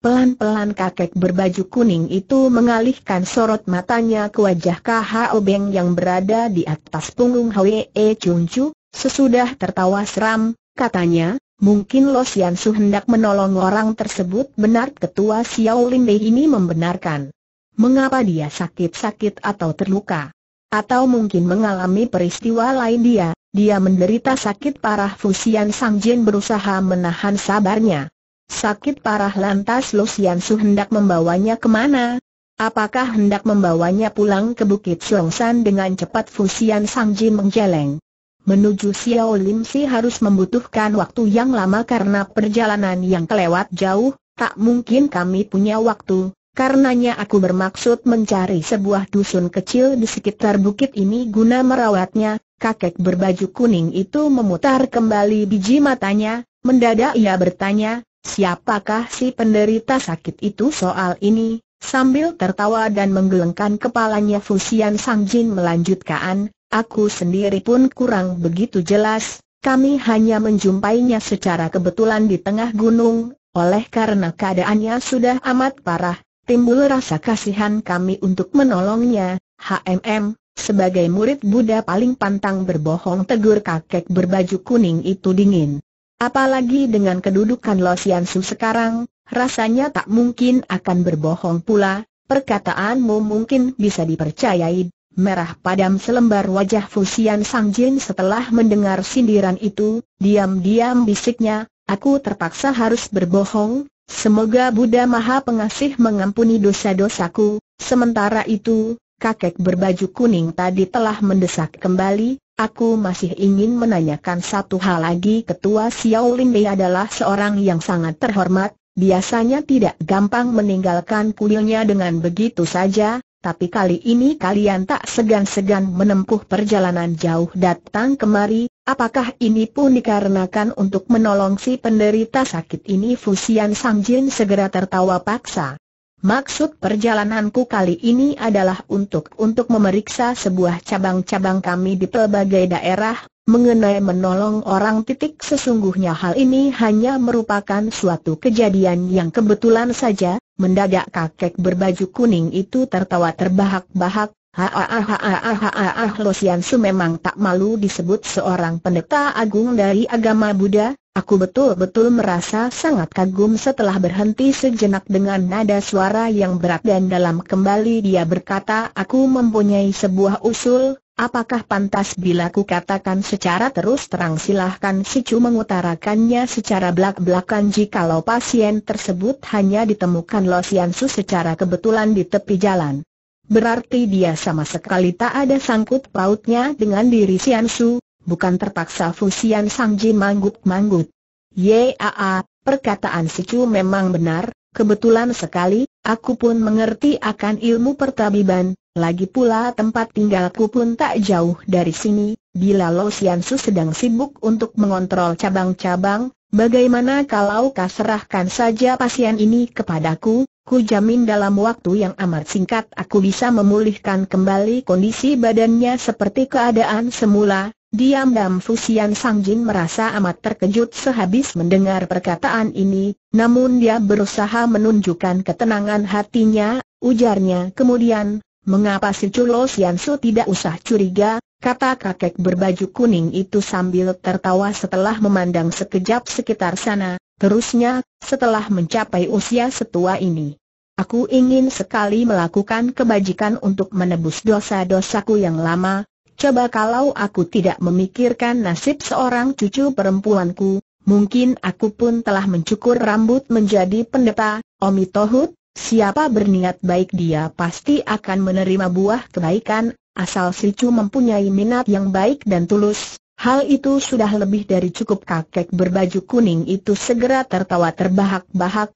Pelan-pelan kakek berbaju kuning itu mengalihkan sorot matanya ke wajah K.H.O. Beng yang berada di atas punggung Hwee Cuncu, sesudah tertawa seram, katanya, Mungkin Lo Sian Su hendak menolong orang tersebut benar ketua Xiao Lin Bei ini membenarkan. Mengapa dia sakit-sakit atau terluka? Atau mungkin mengalami peristiwa lain dia, dia menderita sakit parah Fusian Sang Jin berusaha menahan sabarnya. Sakit parah lantas Sian Su hendak membawanya kemana? Apakah hendak membawanya pulang ke Bukit San dengan cepat Fusian Sangjin menjeleng. Menuju Xiao Lim Si harus membutuhkan waktu yang lama karena perjalanan yang kelewat jauh, tak mungkin kami punya waktu, karenanya aku bermaksud mencari sebuah dusun kecil di sekitar bukit ini guna merawatnya. Kakek berbaju kuning itu memutar kembali biji matanya, mendadak ia bertanya, Siapakah si penderita sakit itu soal ini? Sambil tertawa dan menggelengkan kepalanya Fusian Sangjin melanjutkan, aku sendiri pun kurang begitu jelas, kami hanya menjumpainya secara kebetulan di tengah gunung, oleh karena keadaannya sudah amat parah, timbul rasa kasihan kami untuk menolongnya, HMM, sebagai murid Buddha paling pantang berbohong tegur kakek berbaju kuning itu dingin. Apalagi dengan kedudukan Lo Sian Su sekarang, rasanya tak mungkin akan berbohong pula, perkataanmu mungkin bisa dipercayai. Merah padam selembar wajah Fusian Sangjin setelah mendengar sindiran itu, diam-diam bisiknya, aku terpaksa harus berbohong, semoga Buddha Maha Pengasih mengampuni dosa-dosaku, sementara itu, kakek berbaju kuning tadi telah mendesak kembali, Aku masih ingin menanyakan satu hal lagi Ketua Xiao Lin Mei adalah seorang yang sangat terhormat, biasanya tidak gampang meninggalkan kuilnya dengan begitu saja, tapi kali ini kalian tak segan-segan menempuh perjalanan jauh datang kemari, apakah ini pun dikarenakan untuk menolong si penderita sakit ini Fusian Sang Jin segera tertawa paksa. Maksud perjalananku kali ini adalah untuk untuk memeriksa sebuah cabang-cabang kami di pelbagai daerah, mengenai menolong orang titik sesungguhnya hal ini hanya merupakan suatu kejadian yang kebetulan saja, mendadak kakek berbaju kuning itu tertawa terbahak-bahak, Haahahahahahah Losiansu memang tak malu disebut seorang pendeta agung dari agama Buddha, Aku betul-betul merasa sangat kagum setelah berhenti sejenak dengan nada suara yang berat dan dalam kembali dia berkata aku mempunyai sebuah usul, apakah pantas bila ku katakan secara terus terang silahkan si Chu mengutarakannya secara belak-belakan jikalau pasien tersebut hanya ditemukan Lo siansu secara kebetulan di tepi jalan. Berarti dia sama sekali tak ada sangkut pautnya dengan diri Siansu, bukan terpaksa Fusian Sangji manggut-manggut. Yaa, perkataan si memang benar, kebetulan sekali, aku pun mengerti akan ilmu pertabiban, lagi pula tempat tinggalku pun tak jauh dari sini, bila Lo Siansu sedang sibuk untuk mengontrol cabang-cabang, bagaimana kalau kau serahkan saja pasien ini kepadaku, ku jamin dalam waktu yang amat singkat aku bisa memulihkan kembali kondisi badannya seperti keadaan semula, Diam-diam Fusian Sangjin merasa amat terkejut sehabis mendengar perkataan ini, namun dia berusaha menunjukkan ketenangan hatinya, ujarnya kemudian, mengapa si Chulo Siansu tidak usah curiga, kata kakek berbaju kuning itu sambil tertawa setelah memandang sekejap sekitar sana, terusnya, setelah mencapai usia setua ini. Aku ingin sekali melakukan kebajikan untuk menebus dosa-dosaku yang lama, Coba kalau aku tidak memikirkan nasib seorang cucu perempuanku, mungkin aku pun telah mencukur rambut menjadi pendeta, Omi Tohut, siapa berniat baik dia pasti akan menerima buah kebaikan, asal si cucu mempunyai minat yang baik dan tulus. Hal itu sudah lebih dari cukup kakek berbaju kuning itu segera tertawa terbahak-bahak,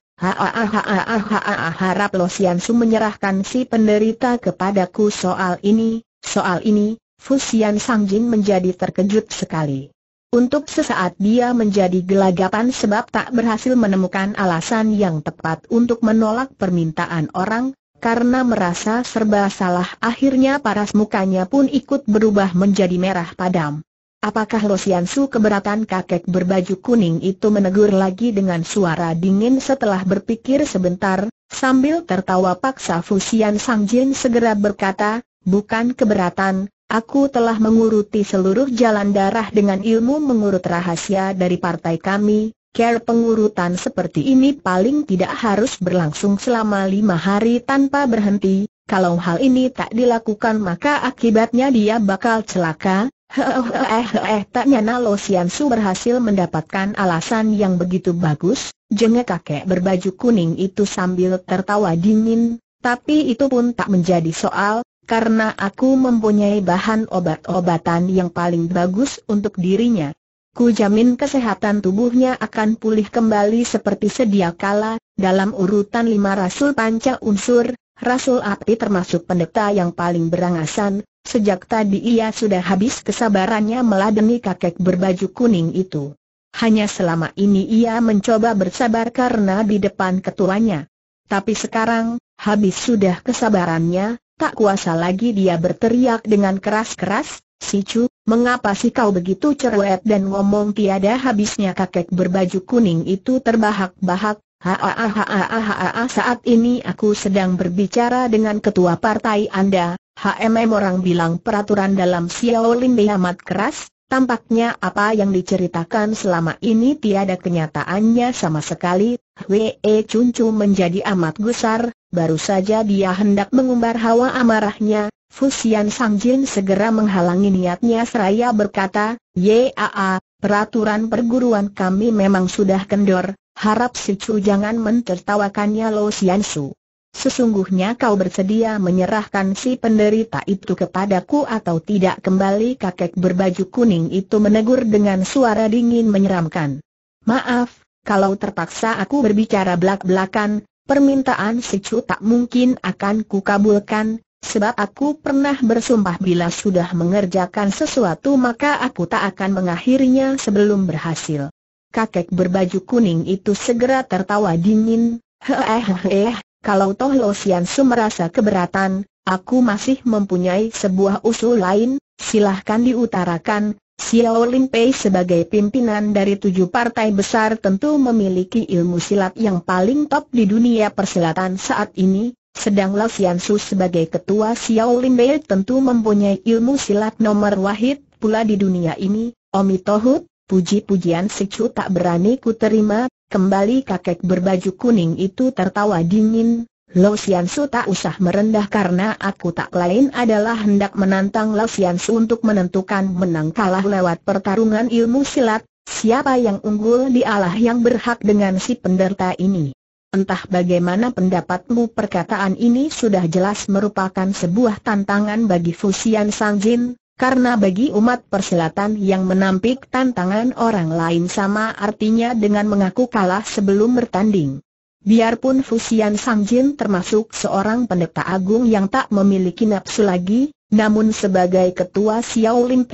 harap Losiansu menyerahkan si penderita kepadaku soal ini, soal ini, Fusian Sangjin menjadi terkejut sekali. Untuk sesaat dia menjadi gelagapan sebab tak berhasil menemukan alasan yang tepat untuk menolak permintaan orang, karena merasa serba salah akhirnya paras mukanya pun ikut berubah menjadi merah padam. Apakah Su keberatan kakek berbaju kuning itu menegur lagi dengan suara dingin setelah berpikir sebentar, sambil tertawa paksa Fusian Sangjin segera berkata, bukan keberatan, Aku telah menguruti seluruh jalan darah dengan ilmu mengurut rahasia dari partai kami, Care pengurutan seperti ini paling tidak harus berlangsung selama lima hari tanpa berhenti, kalau hal ini tak dilakukan maka akibatnya dia bakal celaka, Hehehe, tak nyana Lo Sian Su berhasil mendapatkan alasan yang begitu bagus, Jengah kakek berbaju kuning itu sambil tertawa dingin, tapi itu pun tak menjadi soal, karena aku mempunyai bahan obat-obatan yang paling bagus untuk dirinya. Ku jamin kesehatan tubuhnya akan pulih kembali seperti sedia kala, dalam urutan lima rasul panca unsur, rasul api termasuk pendeta yang paling berangasan, sejak tadi ia sudah habis kesabarannya meladeni kakek berbaju kuning itu. Hanya selama ini ia mencoba bersabar karena di depan ketuanya. Tapi sekarang, habis sudah kesabarannya, Tak kuasa lagi dia berteriak dengan keras-keras, Si Chu, mengapa sih kau begitu cerewet dan ngomong tiada habisnya kakek berbaju kuning itu terbahak-bahak, ha-ha-ha-ha-ha-ha-ha saat ini aku sedang berbicara dengan ketua partai Anda, HMM orang bilang peraturan dalam Xiaolin amat keras, Tampaknya apa yang diceritakan selama ini tiada kenyataannya sama sekali, Wei Cuncu menjadi amat gusar, baru saja dia hendak mengumbar hawa amarahnya, Fusian Sangjin segera menghalangi niatnya seraya berkata, Yaa, peraturan perguruan kami memang sudah kendor, harap si jangan mentertawakannya Lo Sian Sesungguhnya kau bersedia menyerahkan si penderita itu kepadaku atau tidak kembali kakek berbaju kuning itu menegur dengan suara dingin menyeramkan. Maaf, kalau terpaksa aku berbicara belak-belakan, permintaan si Chu tak mungkin akan kukabulkan, sebab aku pernah bersumpah bila sudah mengerjakan sesuatu maka aku tak akan mengakhirinya sebelum berhasil. Kakek berbaju kuning itu segera tertawa dingin, Hehehehe kalau Toh Lo Sian Su merasa keberatan, aku masih mempunyai sebuah usul lain, silahkan diutarakan. Xiao Lin Pei sebagai pimpinan dari tujuh partai besar tentu memiliki ilmu silat yang paling top di dunia persilatan saat ini, sedang Lo Sian Su sebagai ketua Xiao Lin Pei tentu mempunyai ilmu silat nomor wahid pula di dunia ini, Omi Tohut, puji-pujian secu tak berani ku terima, Kembali kakek berbaju kuning itu tertawa dingin, Lo Sian Su tak usah merendah karena aku tak lain adalah hendak menantang Lo Sian Su untuk menentukan menang kalah lewat pertarungan ilmu silat, siapa yang unggul di dialah yang berhak dengan si penderta ini. Entah bagaimana pendapatmu perkataan ini sudah jelas merupakan sebuah tantangan bagi Fusian Sangjin, karena bagi umat Perselatan yang menampik tantangan orang lain sama artinya dengan mengaku kalah sebelum bertanding. Biarpun Fusian Sangjin termasuk seorang pendeta agung yang tak memiliki nafsu lagi, namun sebagai ketua Xiao Lim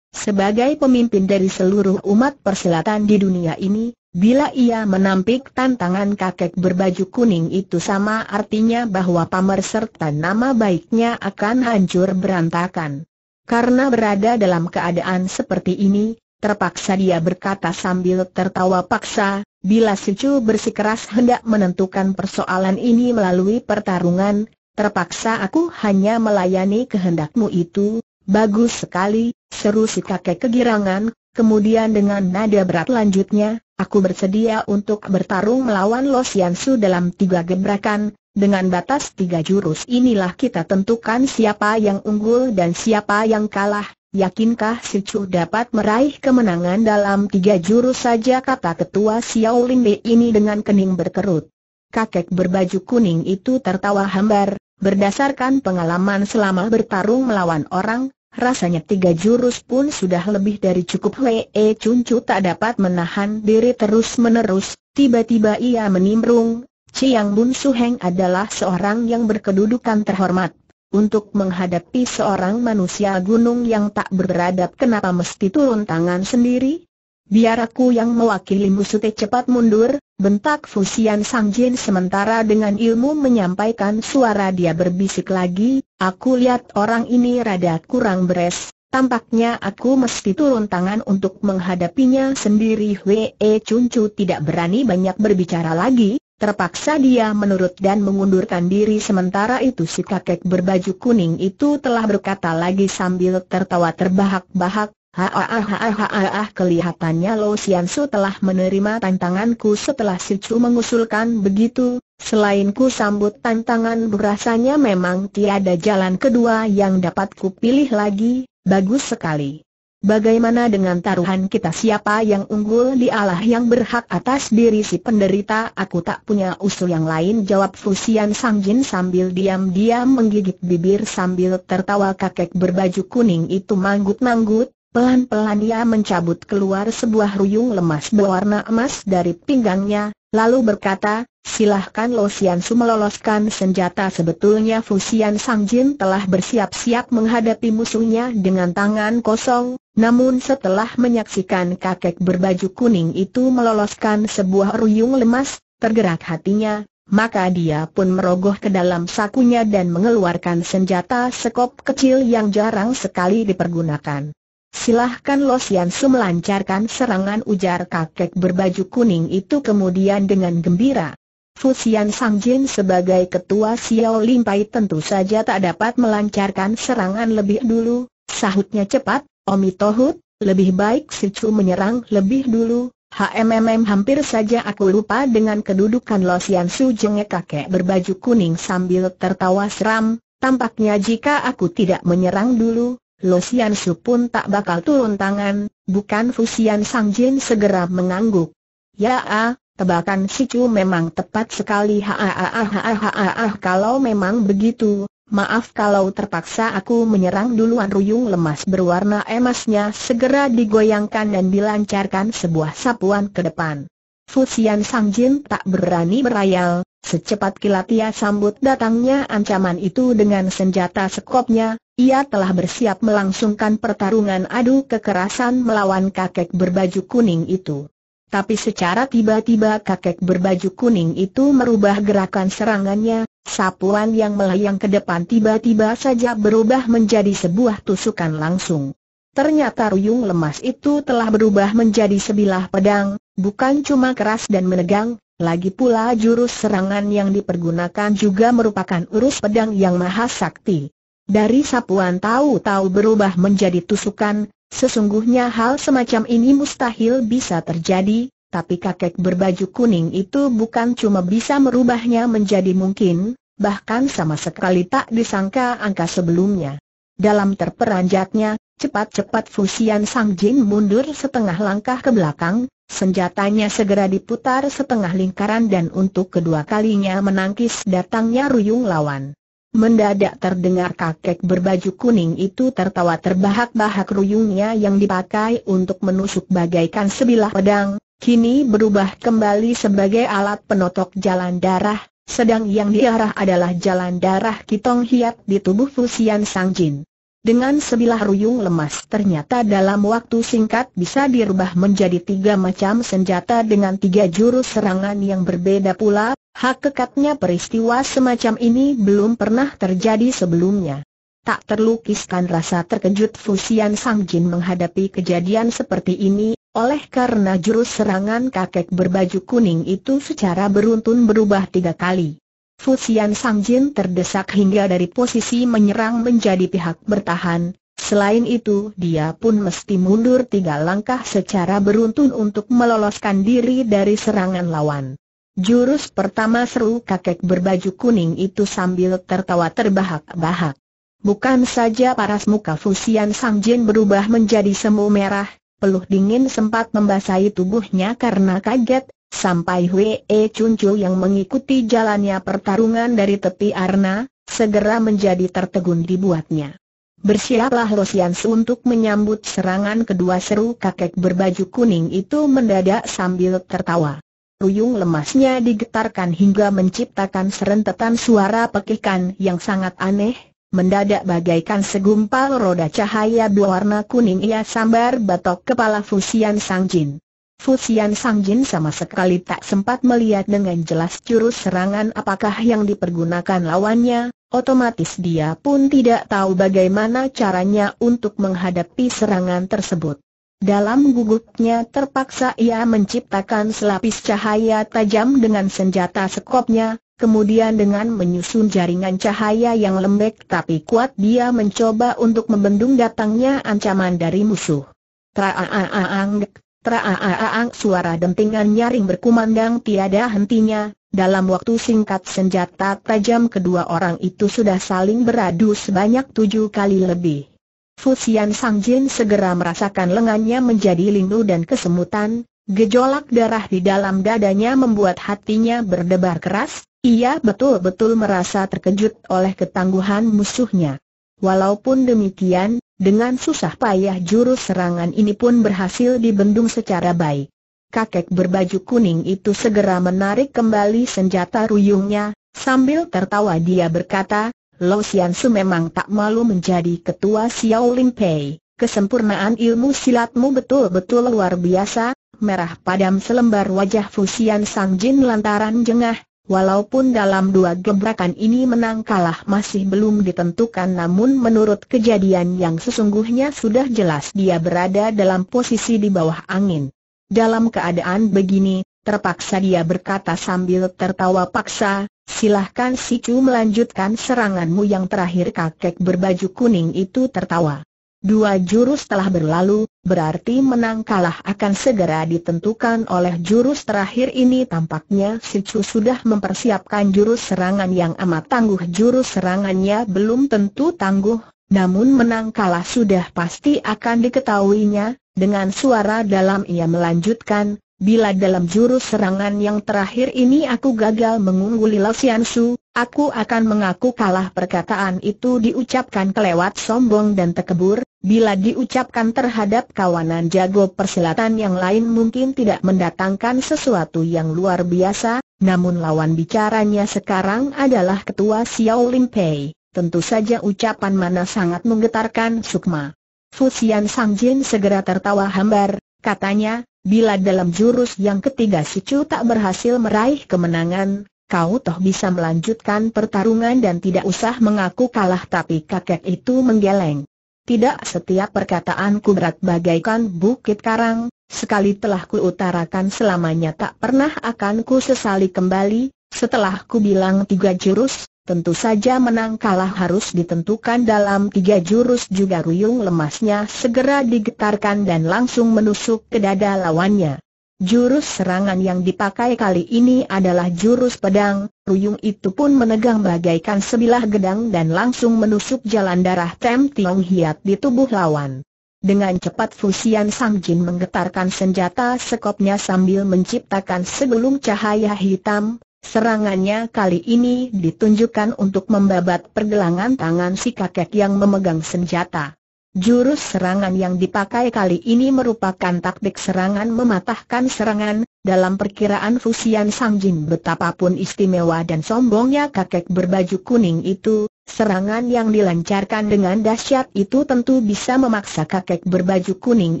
sebagai pemimpin dari seluruh umat Perselatan di dunia ini, bila ia menampik tantangan kakek berbaju kuning itu sama artinya bahwa pamer serta nama baiknya akan hancur berantakan. Karena berada dalam keadaan seperti ini, terpaksa dia berkata sambil tertawa paksa, bila si Chu bersikeras hendak menentukan persoalan ini melalui pertarungan, terpaksa aku hanya melayani kehendakmu itu, bagus sekali, seru si kakek kegirangan, kemudian dengan nada berat lanjutnya, aku bersedia untuk bertarung melawan Los Su dalam tiga gebrakan, dengan batas tiga jurus inilah kita tentukan siapa yang unggul dan siapa yang kalah. Yakinkah si Chu dapat meraih kemenangan dalam tiga jurus saja kata ketua Xiao Bei ini dengan kening berkerut. Kakek berbaju kuning itu tertawa hambar, berdasarkan pengalaman selama bertarung melawan orang, rasanya tiga jurus pun sudah lebih dari cukup Wei Chun Chu tak dapat menahan diri terus-menerus, tiba-tiba ia menimbrung, Chiang Bun Su adalah seorang yang berkedudukan terhormat. Untuk menghadapi seorang manusia gunung yang tak beradab kenapa mesti turun tangan sendiri? Biar aku yang mewakili musuhnya cepat mundur, bentak Fusian Sangjin sementara dengan ilmu menyampaikan suara dia berbisik lagi, aku lihat orang ini rada kurang beres, Tampaknya aku mesti turun tangan untuk menghadapinya sendiri Wee Chun Chu tidak berani banyak berbicara lagi, Terpaksa dia menurut dan mengundurkan diri sementara itu si kakek berbaju kuning itu telah berkata lagi sambil tertawa terbahak-bahak, Haahahahaah kelihatannya Lo Sian Su telah menerima tantanganku setelah si Chu mengusulkan begitu, selain ku sambut tantangan berasanya memang tiada jalan kedua yang dapat ku pilih lagi, bagus sekali. Bagaimana dengan taruhan kita siapa yang unggul di Allah yang berhak atas diri si penderita Aku tak punya usul yang lain jawab Fusian Sangjin sambil diam-diam menggigit bibir sambil tertawa kakek berbaju kuning itu manggut-manggut Pelan-pelan ia mencabut keluar sebuah ruyung lemas berwarna emas dari pinggangnya, lalu berkata, silahkan Lo Sian Su meloloskan senjata sebetulnya Sang Jin telah bersiap-siap menghadapi musuhnya dengan tangan kosong, namun setelah menyaksikan kakek berbaju kuning itu meloloskan sebuah ruyung lemas, tergerak hatinya, maka dia pun merogoh ke dalam sakunya dan mengeluarkan senjata sekop kecil yang jarang sekali dipergunakan. Silahkan Lo Su melancarkan serangan ujar kakek berbaju kuning itu kemudian dengan gembira. Fusian Sangjin sebagai ketua Xiao Limpai tentu saja tak dapat melancarkan serangan lebih dulu, sahutnya cepat, Omi Tohut, lebih baik si Chu menyerang lebih dulu, HMMM hampir saja aku lupa dengan kedudukan Lo Su, jengek kakek berbaju kuning sambil tertawa seram, tampaknya jika aku tidak menyerang dulu, Lo Sian Su pun tak bakal turun tangan, bukan Fusian Sang Jin segera mengangguk. Ya, ah, tebakan si Chu memang tepat sekali. Ha ha ah, ah, ha ah, ha ha ha ha kalau memang begitu, maaf kalau terpaksa aku menyerang duluan. Ruyung lemas berwarna emasnya segera digoyangkan dan dilancarkan sebuah sapuan ke depan. Fusian Sang Jin tak berani berayal, Secepat kilat ia sambut datangnya ancaman itu dengan senjata sekopnya, ia telah bersiap melangsungkan pertarungan adu kekerasan melawan kakek berbaju kuning itu. Tapi secara tiba-tiba kakek berbaju kuning itu merubah gerakan serangannya, sapuan yang melayang ke depan tiba-tiba saja berubah menjadi sebuah tusukan langsung. Ternyata ruyung lemas itu telah berubah menjadi sebilah pedang, bukan cuma keras dan menegang, lagi pula jurus serangan yang dipergunakan juga merupakan urus pedang yang maha sakti. Dari sapuan tahu-tahu berubah menjadi tusukan, sesungguhnya hal semacam ini mustahil bisa terjadi, tapi kakek berbaju kuning itu bukan cuma bisa merubahnya menjadi mungkin, bahkan sama sekali tak disangka angka sebelumnya. Dalam terperanjatnya, cepat-cepat Fusian Sang Jin mundur setengah langkah ke belakang, senjatanya segera diputar setengah lingkaran dan untuk kedua kalinya menangkis datangnya ruyung lawan. Mendadak terdengar kakek berbaju kuning itu tertawa terbahak-bahak ruyungnya yang dipakai untuk menusuk bagaikan sebilah pedang, kini berubah kembali sebagai alat penotok jalan darah, sedang yang diarah adalah jalan darah kitong hiat di tubuh Fusian Sangjin. Dengan sebilah ruyung lemas ternyata dalam waktu singkat bisa dirubah menjadi tiga macam senjata dengan tiga jurus serangan yang berbeda pula, Hak kekatnya peristiwa semacam ini belum pernah terjadi sebelumnya. Tak terlukiskan rasa terkejut Fusian Sangjin menghadapi kejadian seperti ini, oleh karena jurus serangan kakek berbaju kuning itu secara beruntun berubah tiga kali. Fusian Sangjin terdesak hingga dari posisi menyerang menjadi pihak bertahan, selain itu dia pun mesti mundur tiga langkah secara beruntun untuk meloloskan diri dari serangan lawan. Jurus pertama seru kakek berbaju kuning itu sambil tertawa terbahak-bahak. Bukan saja paras muka Fusian Sangjin berubah menjadi semu merah, peluh dingin sempat membasahi tubuhnya karena kaget, sampai Hwee Chuncu yang mengikuti jalannya pertarungan dari tepi arna, segera menjadi tertegun dibuatnya. Bersiaplah Losians untuk menyambut serangan kedua seru kakek berbaju kuning itu mendadak sambil tertawa. Ruyung lemasnya digetarkan hingga menciptakan serentetan suara pekikan yang sangat aneh, mendadak bagaikan segumpal roda cahaya berwarna kuning ia sambar batok kepala Fusian Sangjin. Fusian Sangjin sama sekali tak sempat melihat dengan jelas jurus serangan apakah yang dipergunakan lawannya, otomatis dia pun tidak tahu bagaimana caranya untuk menghadapi serangan tersebut. Dalam gugupnya terpaksa ia menciptakan selapis cahaya tajam dengan senjata sekopnya, kemudian dengan menyusun jaringan cahaya yang lembek tapi kuat dia mencoba untuk membendung datangnya ancaman dari musuh. Traaang, traaang suara dentingan nyaring berkumandang tiada hentinya, dalam waktu singkat senjata tajam kedua orang itu sudah saling beradu sebanyak tujuh kali lebih. Fusian Jin segera merasakan lengannya menjadi lindu dan kesemutan, gejolak darah di dalam dadanya membuat hatinya berdebar keras, ia betul-betul merasa terkejut oleh ketangguhan musuhnya. Walaupun demikian, dengan susah payah jurus serangan ini pun berhasil dibendung secara baik. Kakek berbaju kuning itu segera menarik kembali senjata ruyungnya, sambil tertawa dia berkata, Lo Sian memang tak malu menjadi ketua Xiao Lim Pei. Kesempurnaan ilmu silatmu betul-betul luar biasa, merah padam selembar wajah Fusian Sang Jin lantaran jengah, Walaupun dalam dua gebrakan ini menang kalah masih belum ditentukan namun menurut kejadian yang sesungguhnya sudah jelas dia berada dalam posisi di bawah angin. Dalam keadaan begini, terpaksa dia berkata sambil tertawa paksa, Silahkan si Chu melanjutkan seranganmu yang terakhir kakek berbaju kuning itu tertawa. Dua jurus telah berlalu, berarti menang kalah akan segera ditentukan oleh jurus terakhir ini tampaknya si Chu sudah mempersiapkan jurus serangan yang amat tangguh jurus serangannya belum tentu tangguh, namun menang kalah sudah pasti akan diketahuinya, dengan suara dalam ia melanjutkan, Bila dalam jurus serangan yang terakhir ini aku gagal mengungguli Losian Su, aku akan mengaku kalah perkataan itu diucapkan kelewat sombong dan tekebur, bila diucapkan terhadap kawanan jago persilatan yang lain mungkin tidak mendatangkan sesuatu yang luar biasa, namun lawan bicaranya sekarang adalah ketua Xiao Lim Pei, tentu saja ucapan mana sangat menggetarkan Sukma. Fusian Jin segera tertawa hambar, katanya, Bila dalam jurus yang ketiga si Chu tak berhasil meraih kemenangan, kau toh bisa melanjutkan pertarungan dan tidak usah mengaku kalah tapi kakek itu menggeleng. Tidak setiap perkataanku berat bagaikan bukit karang, sekali telah ku utarakan selamanya tak pernah akan ku sesali kembali, setelah ku bilang tiga jurus, Tentu saja menang kalah harus ditentukan dalam tiga jurus juga ruyung lemasnya segera digetarkan dan langsung menusuk ke dada lawannya. Jurus serangan yang dipakai kali ini adalah jurus pedang, ruyung itu pun menegang bagaikan sebilah gedang dan langsung menusuk jalan darah Tem Tiong Hiat di tubuh lawan. Dengan cepat Fusian Sang Jin menggetarkan senjata sekopnya sambil menciptakan segelung cahaya hitam, Serangannya kali ini ditunjukkan untuk membabat pergelangan tangan si kakek yang memegang senjata. Jurus serangan yang dipakai kali ini merupakan taktik serangan mematahkan serangan, dalam perkiraan Fusian Sangjin betapapun istimewa dan sombongnya kakek berbaju kuning itu, Serangan yang dilancarkan dengan dahsyat itu tentu bisa memaksa kakek berbaju kuning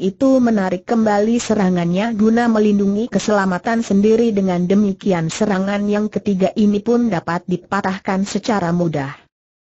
itu menarik kembali serangannya guna melindungi keselamatan sendiri dengan demikian serangan yang ketiga ini pun dapat dipatahkan secara mudah.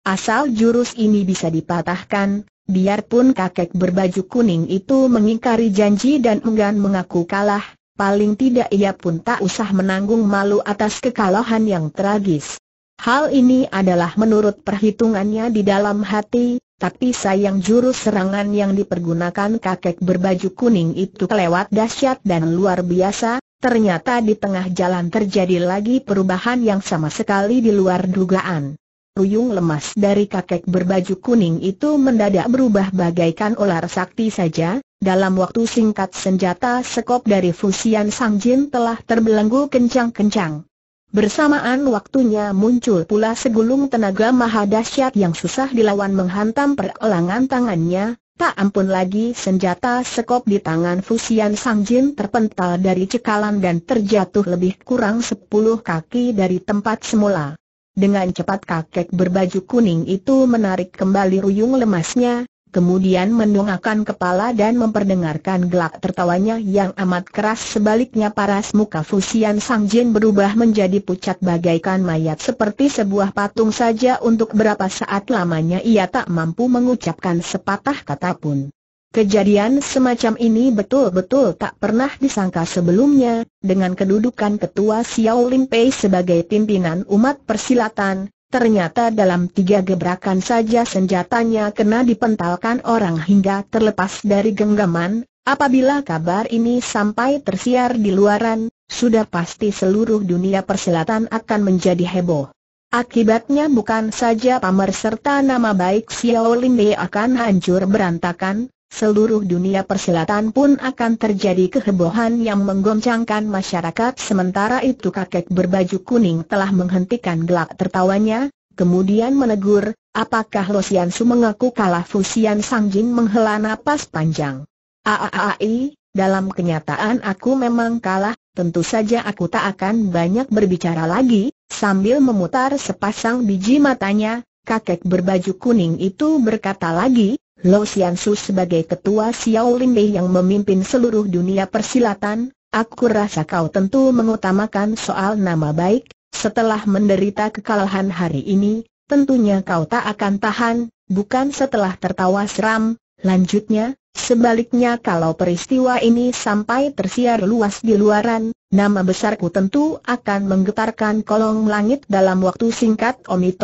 Asal jurus ini bisa dipatahkan, biarpun kakek berbaju kuning itu mengingkari janji dan enggan mengaku kalah, paling tidak ia pun tak usah menanggung malu atas kekalahan yang tragis. Hal ini adalah menurut perhitungannya di dalam hati, tapi sayang jurus serangan yang dipergunakan kakek berbaju kuning itu kelewat dahsyat dan luar biasa, ternyata di tengah jalan terjadi lagi perubahan yang sama sekali di luar dugaan. Ruyung lemas dari kakek berbaju kuning itu mendadak berubah bagaikan ular sakti saja, dalam waktu singkat senjata sekop dari Fusian Sangjin telah terbelenggu kencang-kencang. Bersamaan waktunya muncul pula segulung tenaga maha dahsyat yang susah dilawan menghantam perelangan tangannya, tak ampun lagi senjata sekop di tangan Fusian Sangjin terpental dari cekalan dan terjatuh lebih kurang sepuluh kaki dari tempat semula. Dengan cepat kakek berbaju kuning itu menarik kembali ruyung lemasnya, kemudian mendongakkan kepala dan memperdengarkan gelak tertawanya yang amat keras sebaliknya paras muka Fusian Sang Jin berubah menjadi pucat bagaikan mayat seperti sebuah patung saja untuk berapa saat lamanya ia tak mampu mengucapkan sepatah kata pun. Kejadian semacam ini betul-betul tak pernah disangka sebelumnya, dengan kedudukan ketua Xiao Lim Pei sebagai pimpinan umat persilatan, Ternyata dalam tiga gebrakan saja senjatanya kena dipentalkan orang hingga terlepas dari genggaman, apabila kabar ini sampai tersiar di luaran, sudah pasti seluruh dunia perselatan akan menjadi heboh. Akibatnya bukan saja pamer serta nama baik Xiao Lin Bei akan hancur berantakan, seluruh dunia persilatan pun akan terjadi kehebohan yang menggoncangkan masyarakat. Sementara itu kakek berbaju kuning telah menghentikan gelak tertawanya, kemudian menegur, apakah Losian Su mengaku kalah Fusian Sangjin menghela napas panjang. Aaai, dalam kenyataan aku memang kalah, tentu saja aku tak akan banyak berbicara lagi, sambil memutar sepasang biji matanya, kakek berbaju kuning itu berkata lagi, Lo Sian Su sebagai ketua Xiao Bei yang memimpin seluruh dunia persilatan, aku rasa kau tentu mengutamakan soal nama baik, setelah menderita kekalahan hari ini, tentunya kau tak akan tahan, bukan setelah tertawa seram, lanjutnya, Sebaliknya kalau peristiwa ini sampai tersiar luas di luaran, nama besarku tentu akan menggetarkan kolong langit dalam waktu singkat Omi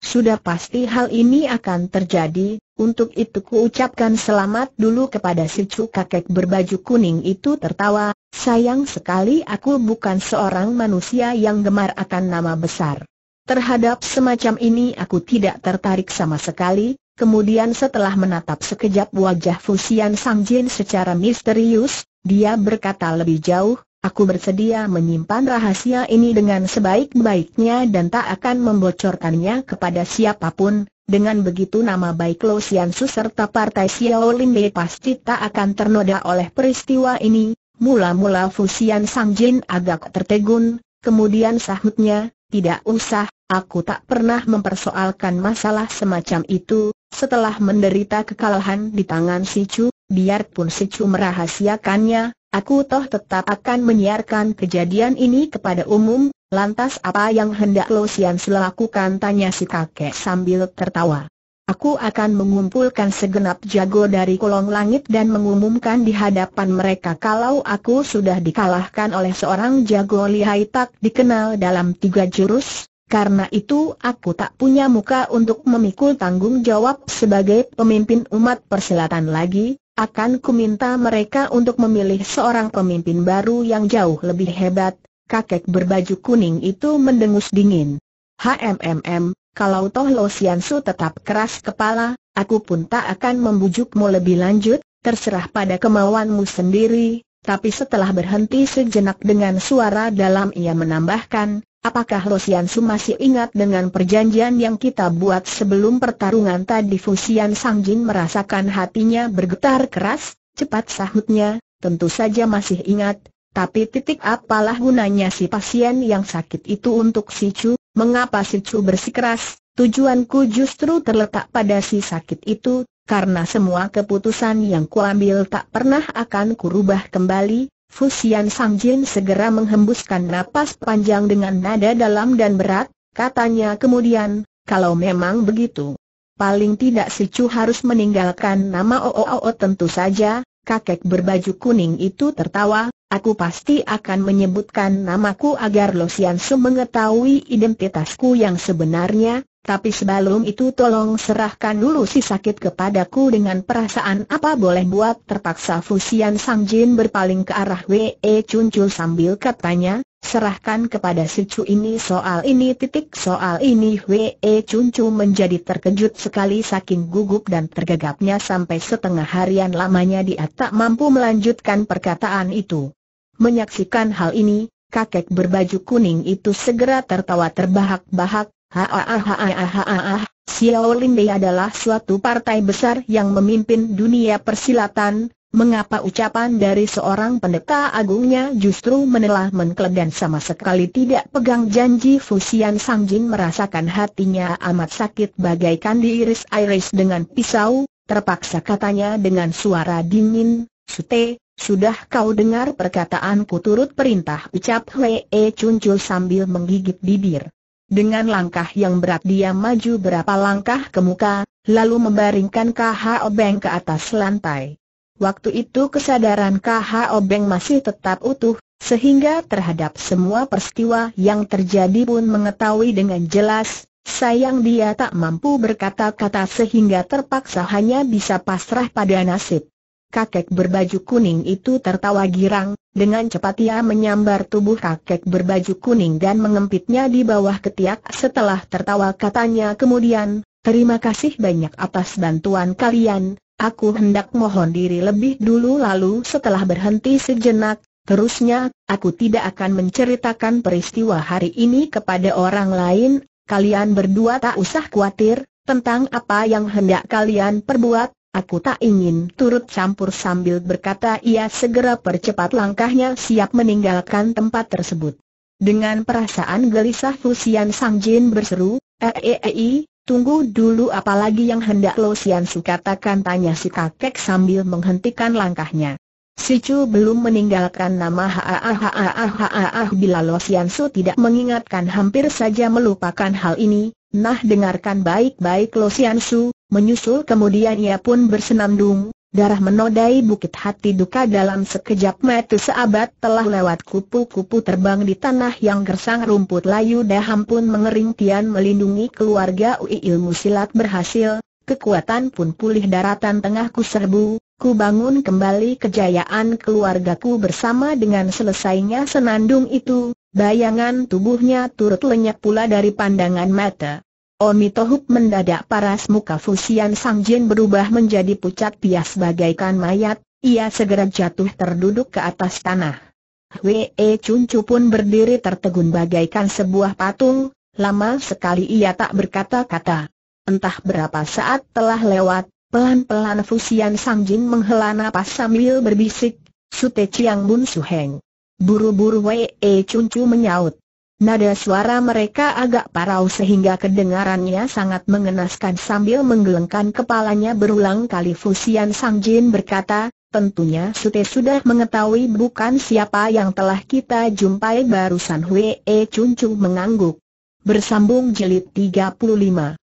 sudah pasti hal ini akan terjadi, untuk itu ucapkan selamat dulu kepada si cu kakek berbaju kuning itu tertawa, sayang sekali aku bukan seorang manusia yang gemar akan nama besar. Terhadap semacam ini aku tidak tertarik sama sekali, kemudian setelah menatap sekejap wajah Fusian Sang Jin secara misterius, dia berkata lebih jauh, Aku bersedia menyimpan rahasia ini dengan sebaik-baiknya dan tak akan membocorkannya kepada siapapun, dengan begitu nama baik Lo Sian Su serta partai Xiao Lin Bei pasti tak akan ternoda oleh peristiwa ini. Mula-mula Sian Sang Jin agak tertegun, kemudian sahutnya, tidak usah, aku tak pernah mempersoalkan masalah semacam itu. Setelah menderita kekalahan di tangan si Chu, biarpun si Chu merahasiakannya, aku toh tetap akan menyiarkan kejadian ini kepada umum, Lantas apa yang hendak Lo Sian lakukan tanya si kakek sambil tertawa. Aku akan mengumpulkan segenap jago dari kolong langit dan mengumumkan di hadapan mereka kalau aku sudah dikalahkan oleh seorang jago lihai tak dikenal dalam tiga jurus, karena itu aku tak punya muka untuk memikul tanggung jawab sebagai pemimpin umat persilatan lagi, akan kuminta mereka untuk memilih seorang pemimpin baru yang jauh lebih hebat, kakek berbaju kuning itu mendengus dingin. HMMM, kalau toh Lo Sian Su tetap keras kepala, aku pun tak akan membujukmu lebih lanjut, terserah pada kemauanmu sendiri, tapi setelah berhenti sejenak dengan suara dalam ia menambahkan, apakah Lo Sian Su masih ingat dengan perjanjian yang kita buat sebelum pertarungan tadi Fusian Sang Jin merasakan hatinya bergetar keras, cepat sahutnya, tentu saja masih ingat, tapi titik apalah gunanya si pasien yang sakit itu untuk si Chu, mengapa si Chu bersikeras, tujuanku justru terletak pada si sakit itu, karena semua keputusan yang kuambil tak pernah akan kurubah kembali, Fusian Sang Jin segera menghembuskan napas panjang dengan nada dalam dan berat, katanya kemudian, kalau memang begitu. Paling tidak si Chu harus meninggalkan nama Ooo tentu saja, kakek berbaju kuning itu tertawa, aku pasti akan menyebutkan namaku agar Losian Su mengetahui identitasku yang sebenarnya, tapi sebelum itu tolong serahkan dulu si sakit kepadaku dengan perasaan apa boleh buat terpaksa Fusian Jin berpaling ke arah Wei Chun Chul sambil katanya, Serahkan kepada si Cu ini soal ini titik soal ini Wee Chun Chu menjadi terkejut sekali saking gugup dan tergagapnya sampai setengah harian lamanya dia tak mampu melanjutkan perkataan itu. Menyaksikan hal ini, kakek berbaju kuning itu segera tertawa terbahak-bahak, Haaahaaahaaah! Xiao Lin Bei adalah suatu partai besar yang memimpin dunia persilatan, Mengapa ucapan dari seorang pendeta agungnya justru menelah mengkled dan sama sekali tidak pegang janji Fusian Sangjin merasakan hatinya amat sakit bagaikan diiris-iris dengan pisau, terpaksa katanya dengan suara dingin, Sute, sudah kau dengar perkataanku turut perintah ucap Hwee Chul sambil menggigit bibir. Dengan langkah yang berat dia maju berapa langkah ke muka, lalu membaringkan KHO Beng ke atas lantai. Waktu itu kesadaran KH Obeng masih tetap utuh, sehingga terhadap semua peristiwa yang terjadi pun mengetahui dengan jelas, sayang dia tak mampu berkata-kata sehingga terpaksa hanya bisa pasrah pada nasib. Kakek berbaju kuning itu tertawa girang, dengan cepat ia menyambar tubuh kakek berbaju kuning dan mengempitnya di bawah ketiak setelah tertawa katanya kemudian, terima kasih banyak atas bantuan kalian, Aku hendak mohon diri lebih dulu lalu setelah berhenti sejenak, terusnya, aku tidak akan menceritakan peristiwa hari ini kepada orang lain, kalian berdua tak usah khawatir, tentang apa yang hendak kalian perbuat, aku tak ingin turut campur sambil berkata ia segera percepat langkahnya siap meninggalkan tempat tersebut. Dengan perasaan gelisah Fusian Sang Jin berseru, ee, eh, eh, eh, Tunggu dulu apalagi yang hendak Lo Sian Su katakan tanya si kakek sambil menghentikan langkahnya. Si Chu belum meninggalkan nama ha bila Lo ha ha tidak mengingatkan hampir saja melupakan hal ini. Nah dengarkan baik-baik Lo ha ha menyusul kemudian ia pun bersenandung, Darah menodai bukit hati duka dalam sekejap mata seabad telah lewat kupu-kupu terbang di tanah yang gersang rumput layu daham pun mengering tian melindungi keluarga Ui ilmu silat berhasil, kekuatan pun pulih daratan tengah ku serbu, ku bangun kembali kejayaan keluargaku bersama dengan selesainya senandung itu, bayangan tubuhnya turut lenyap pula dari pandangan mata. Oni Tohuk mendadak paras muka Fusian Sang Jin berubah menjadi pucat pias bagaikan mayat, ia segera jatuh terduduk ke atas tanah. E Chun Cuncu pun berdiri tertegun bagaikan sebuah patung, lama sekali ia tak berkata-kata. Entah berapa saat telah lewat, pelan-pelan Fusian Sang Jin menghela napas sambil berbisik, Sute Chiang Bun Heng. Buru-buru Wei e Cuncu menyaut. Nada suara mereka agak parau sehingga kedengarannya sangat mengenaskan sambil menggelengkan kepalanya berulang kali Fusian Sangjin berkata, tentunya Sute sudah mengetahui bukan siapa yang telah kita jumpai barusan Hwee Chun Chu mengangguk. Bersambung jilid 35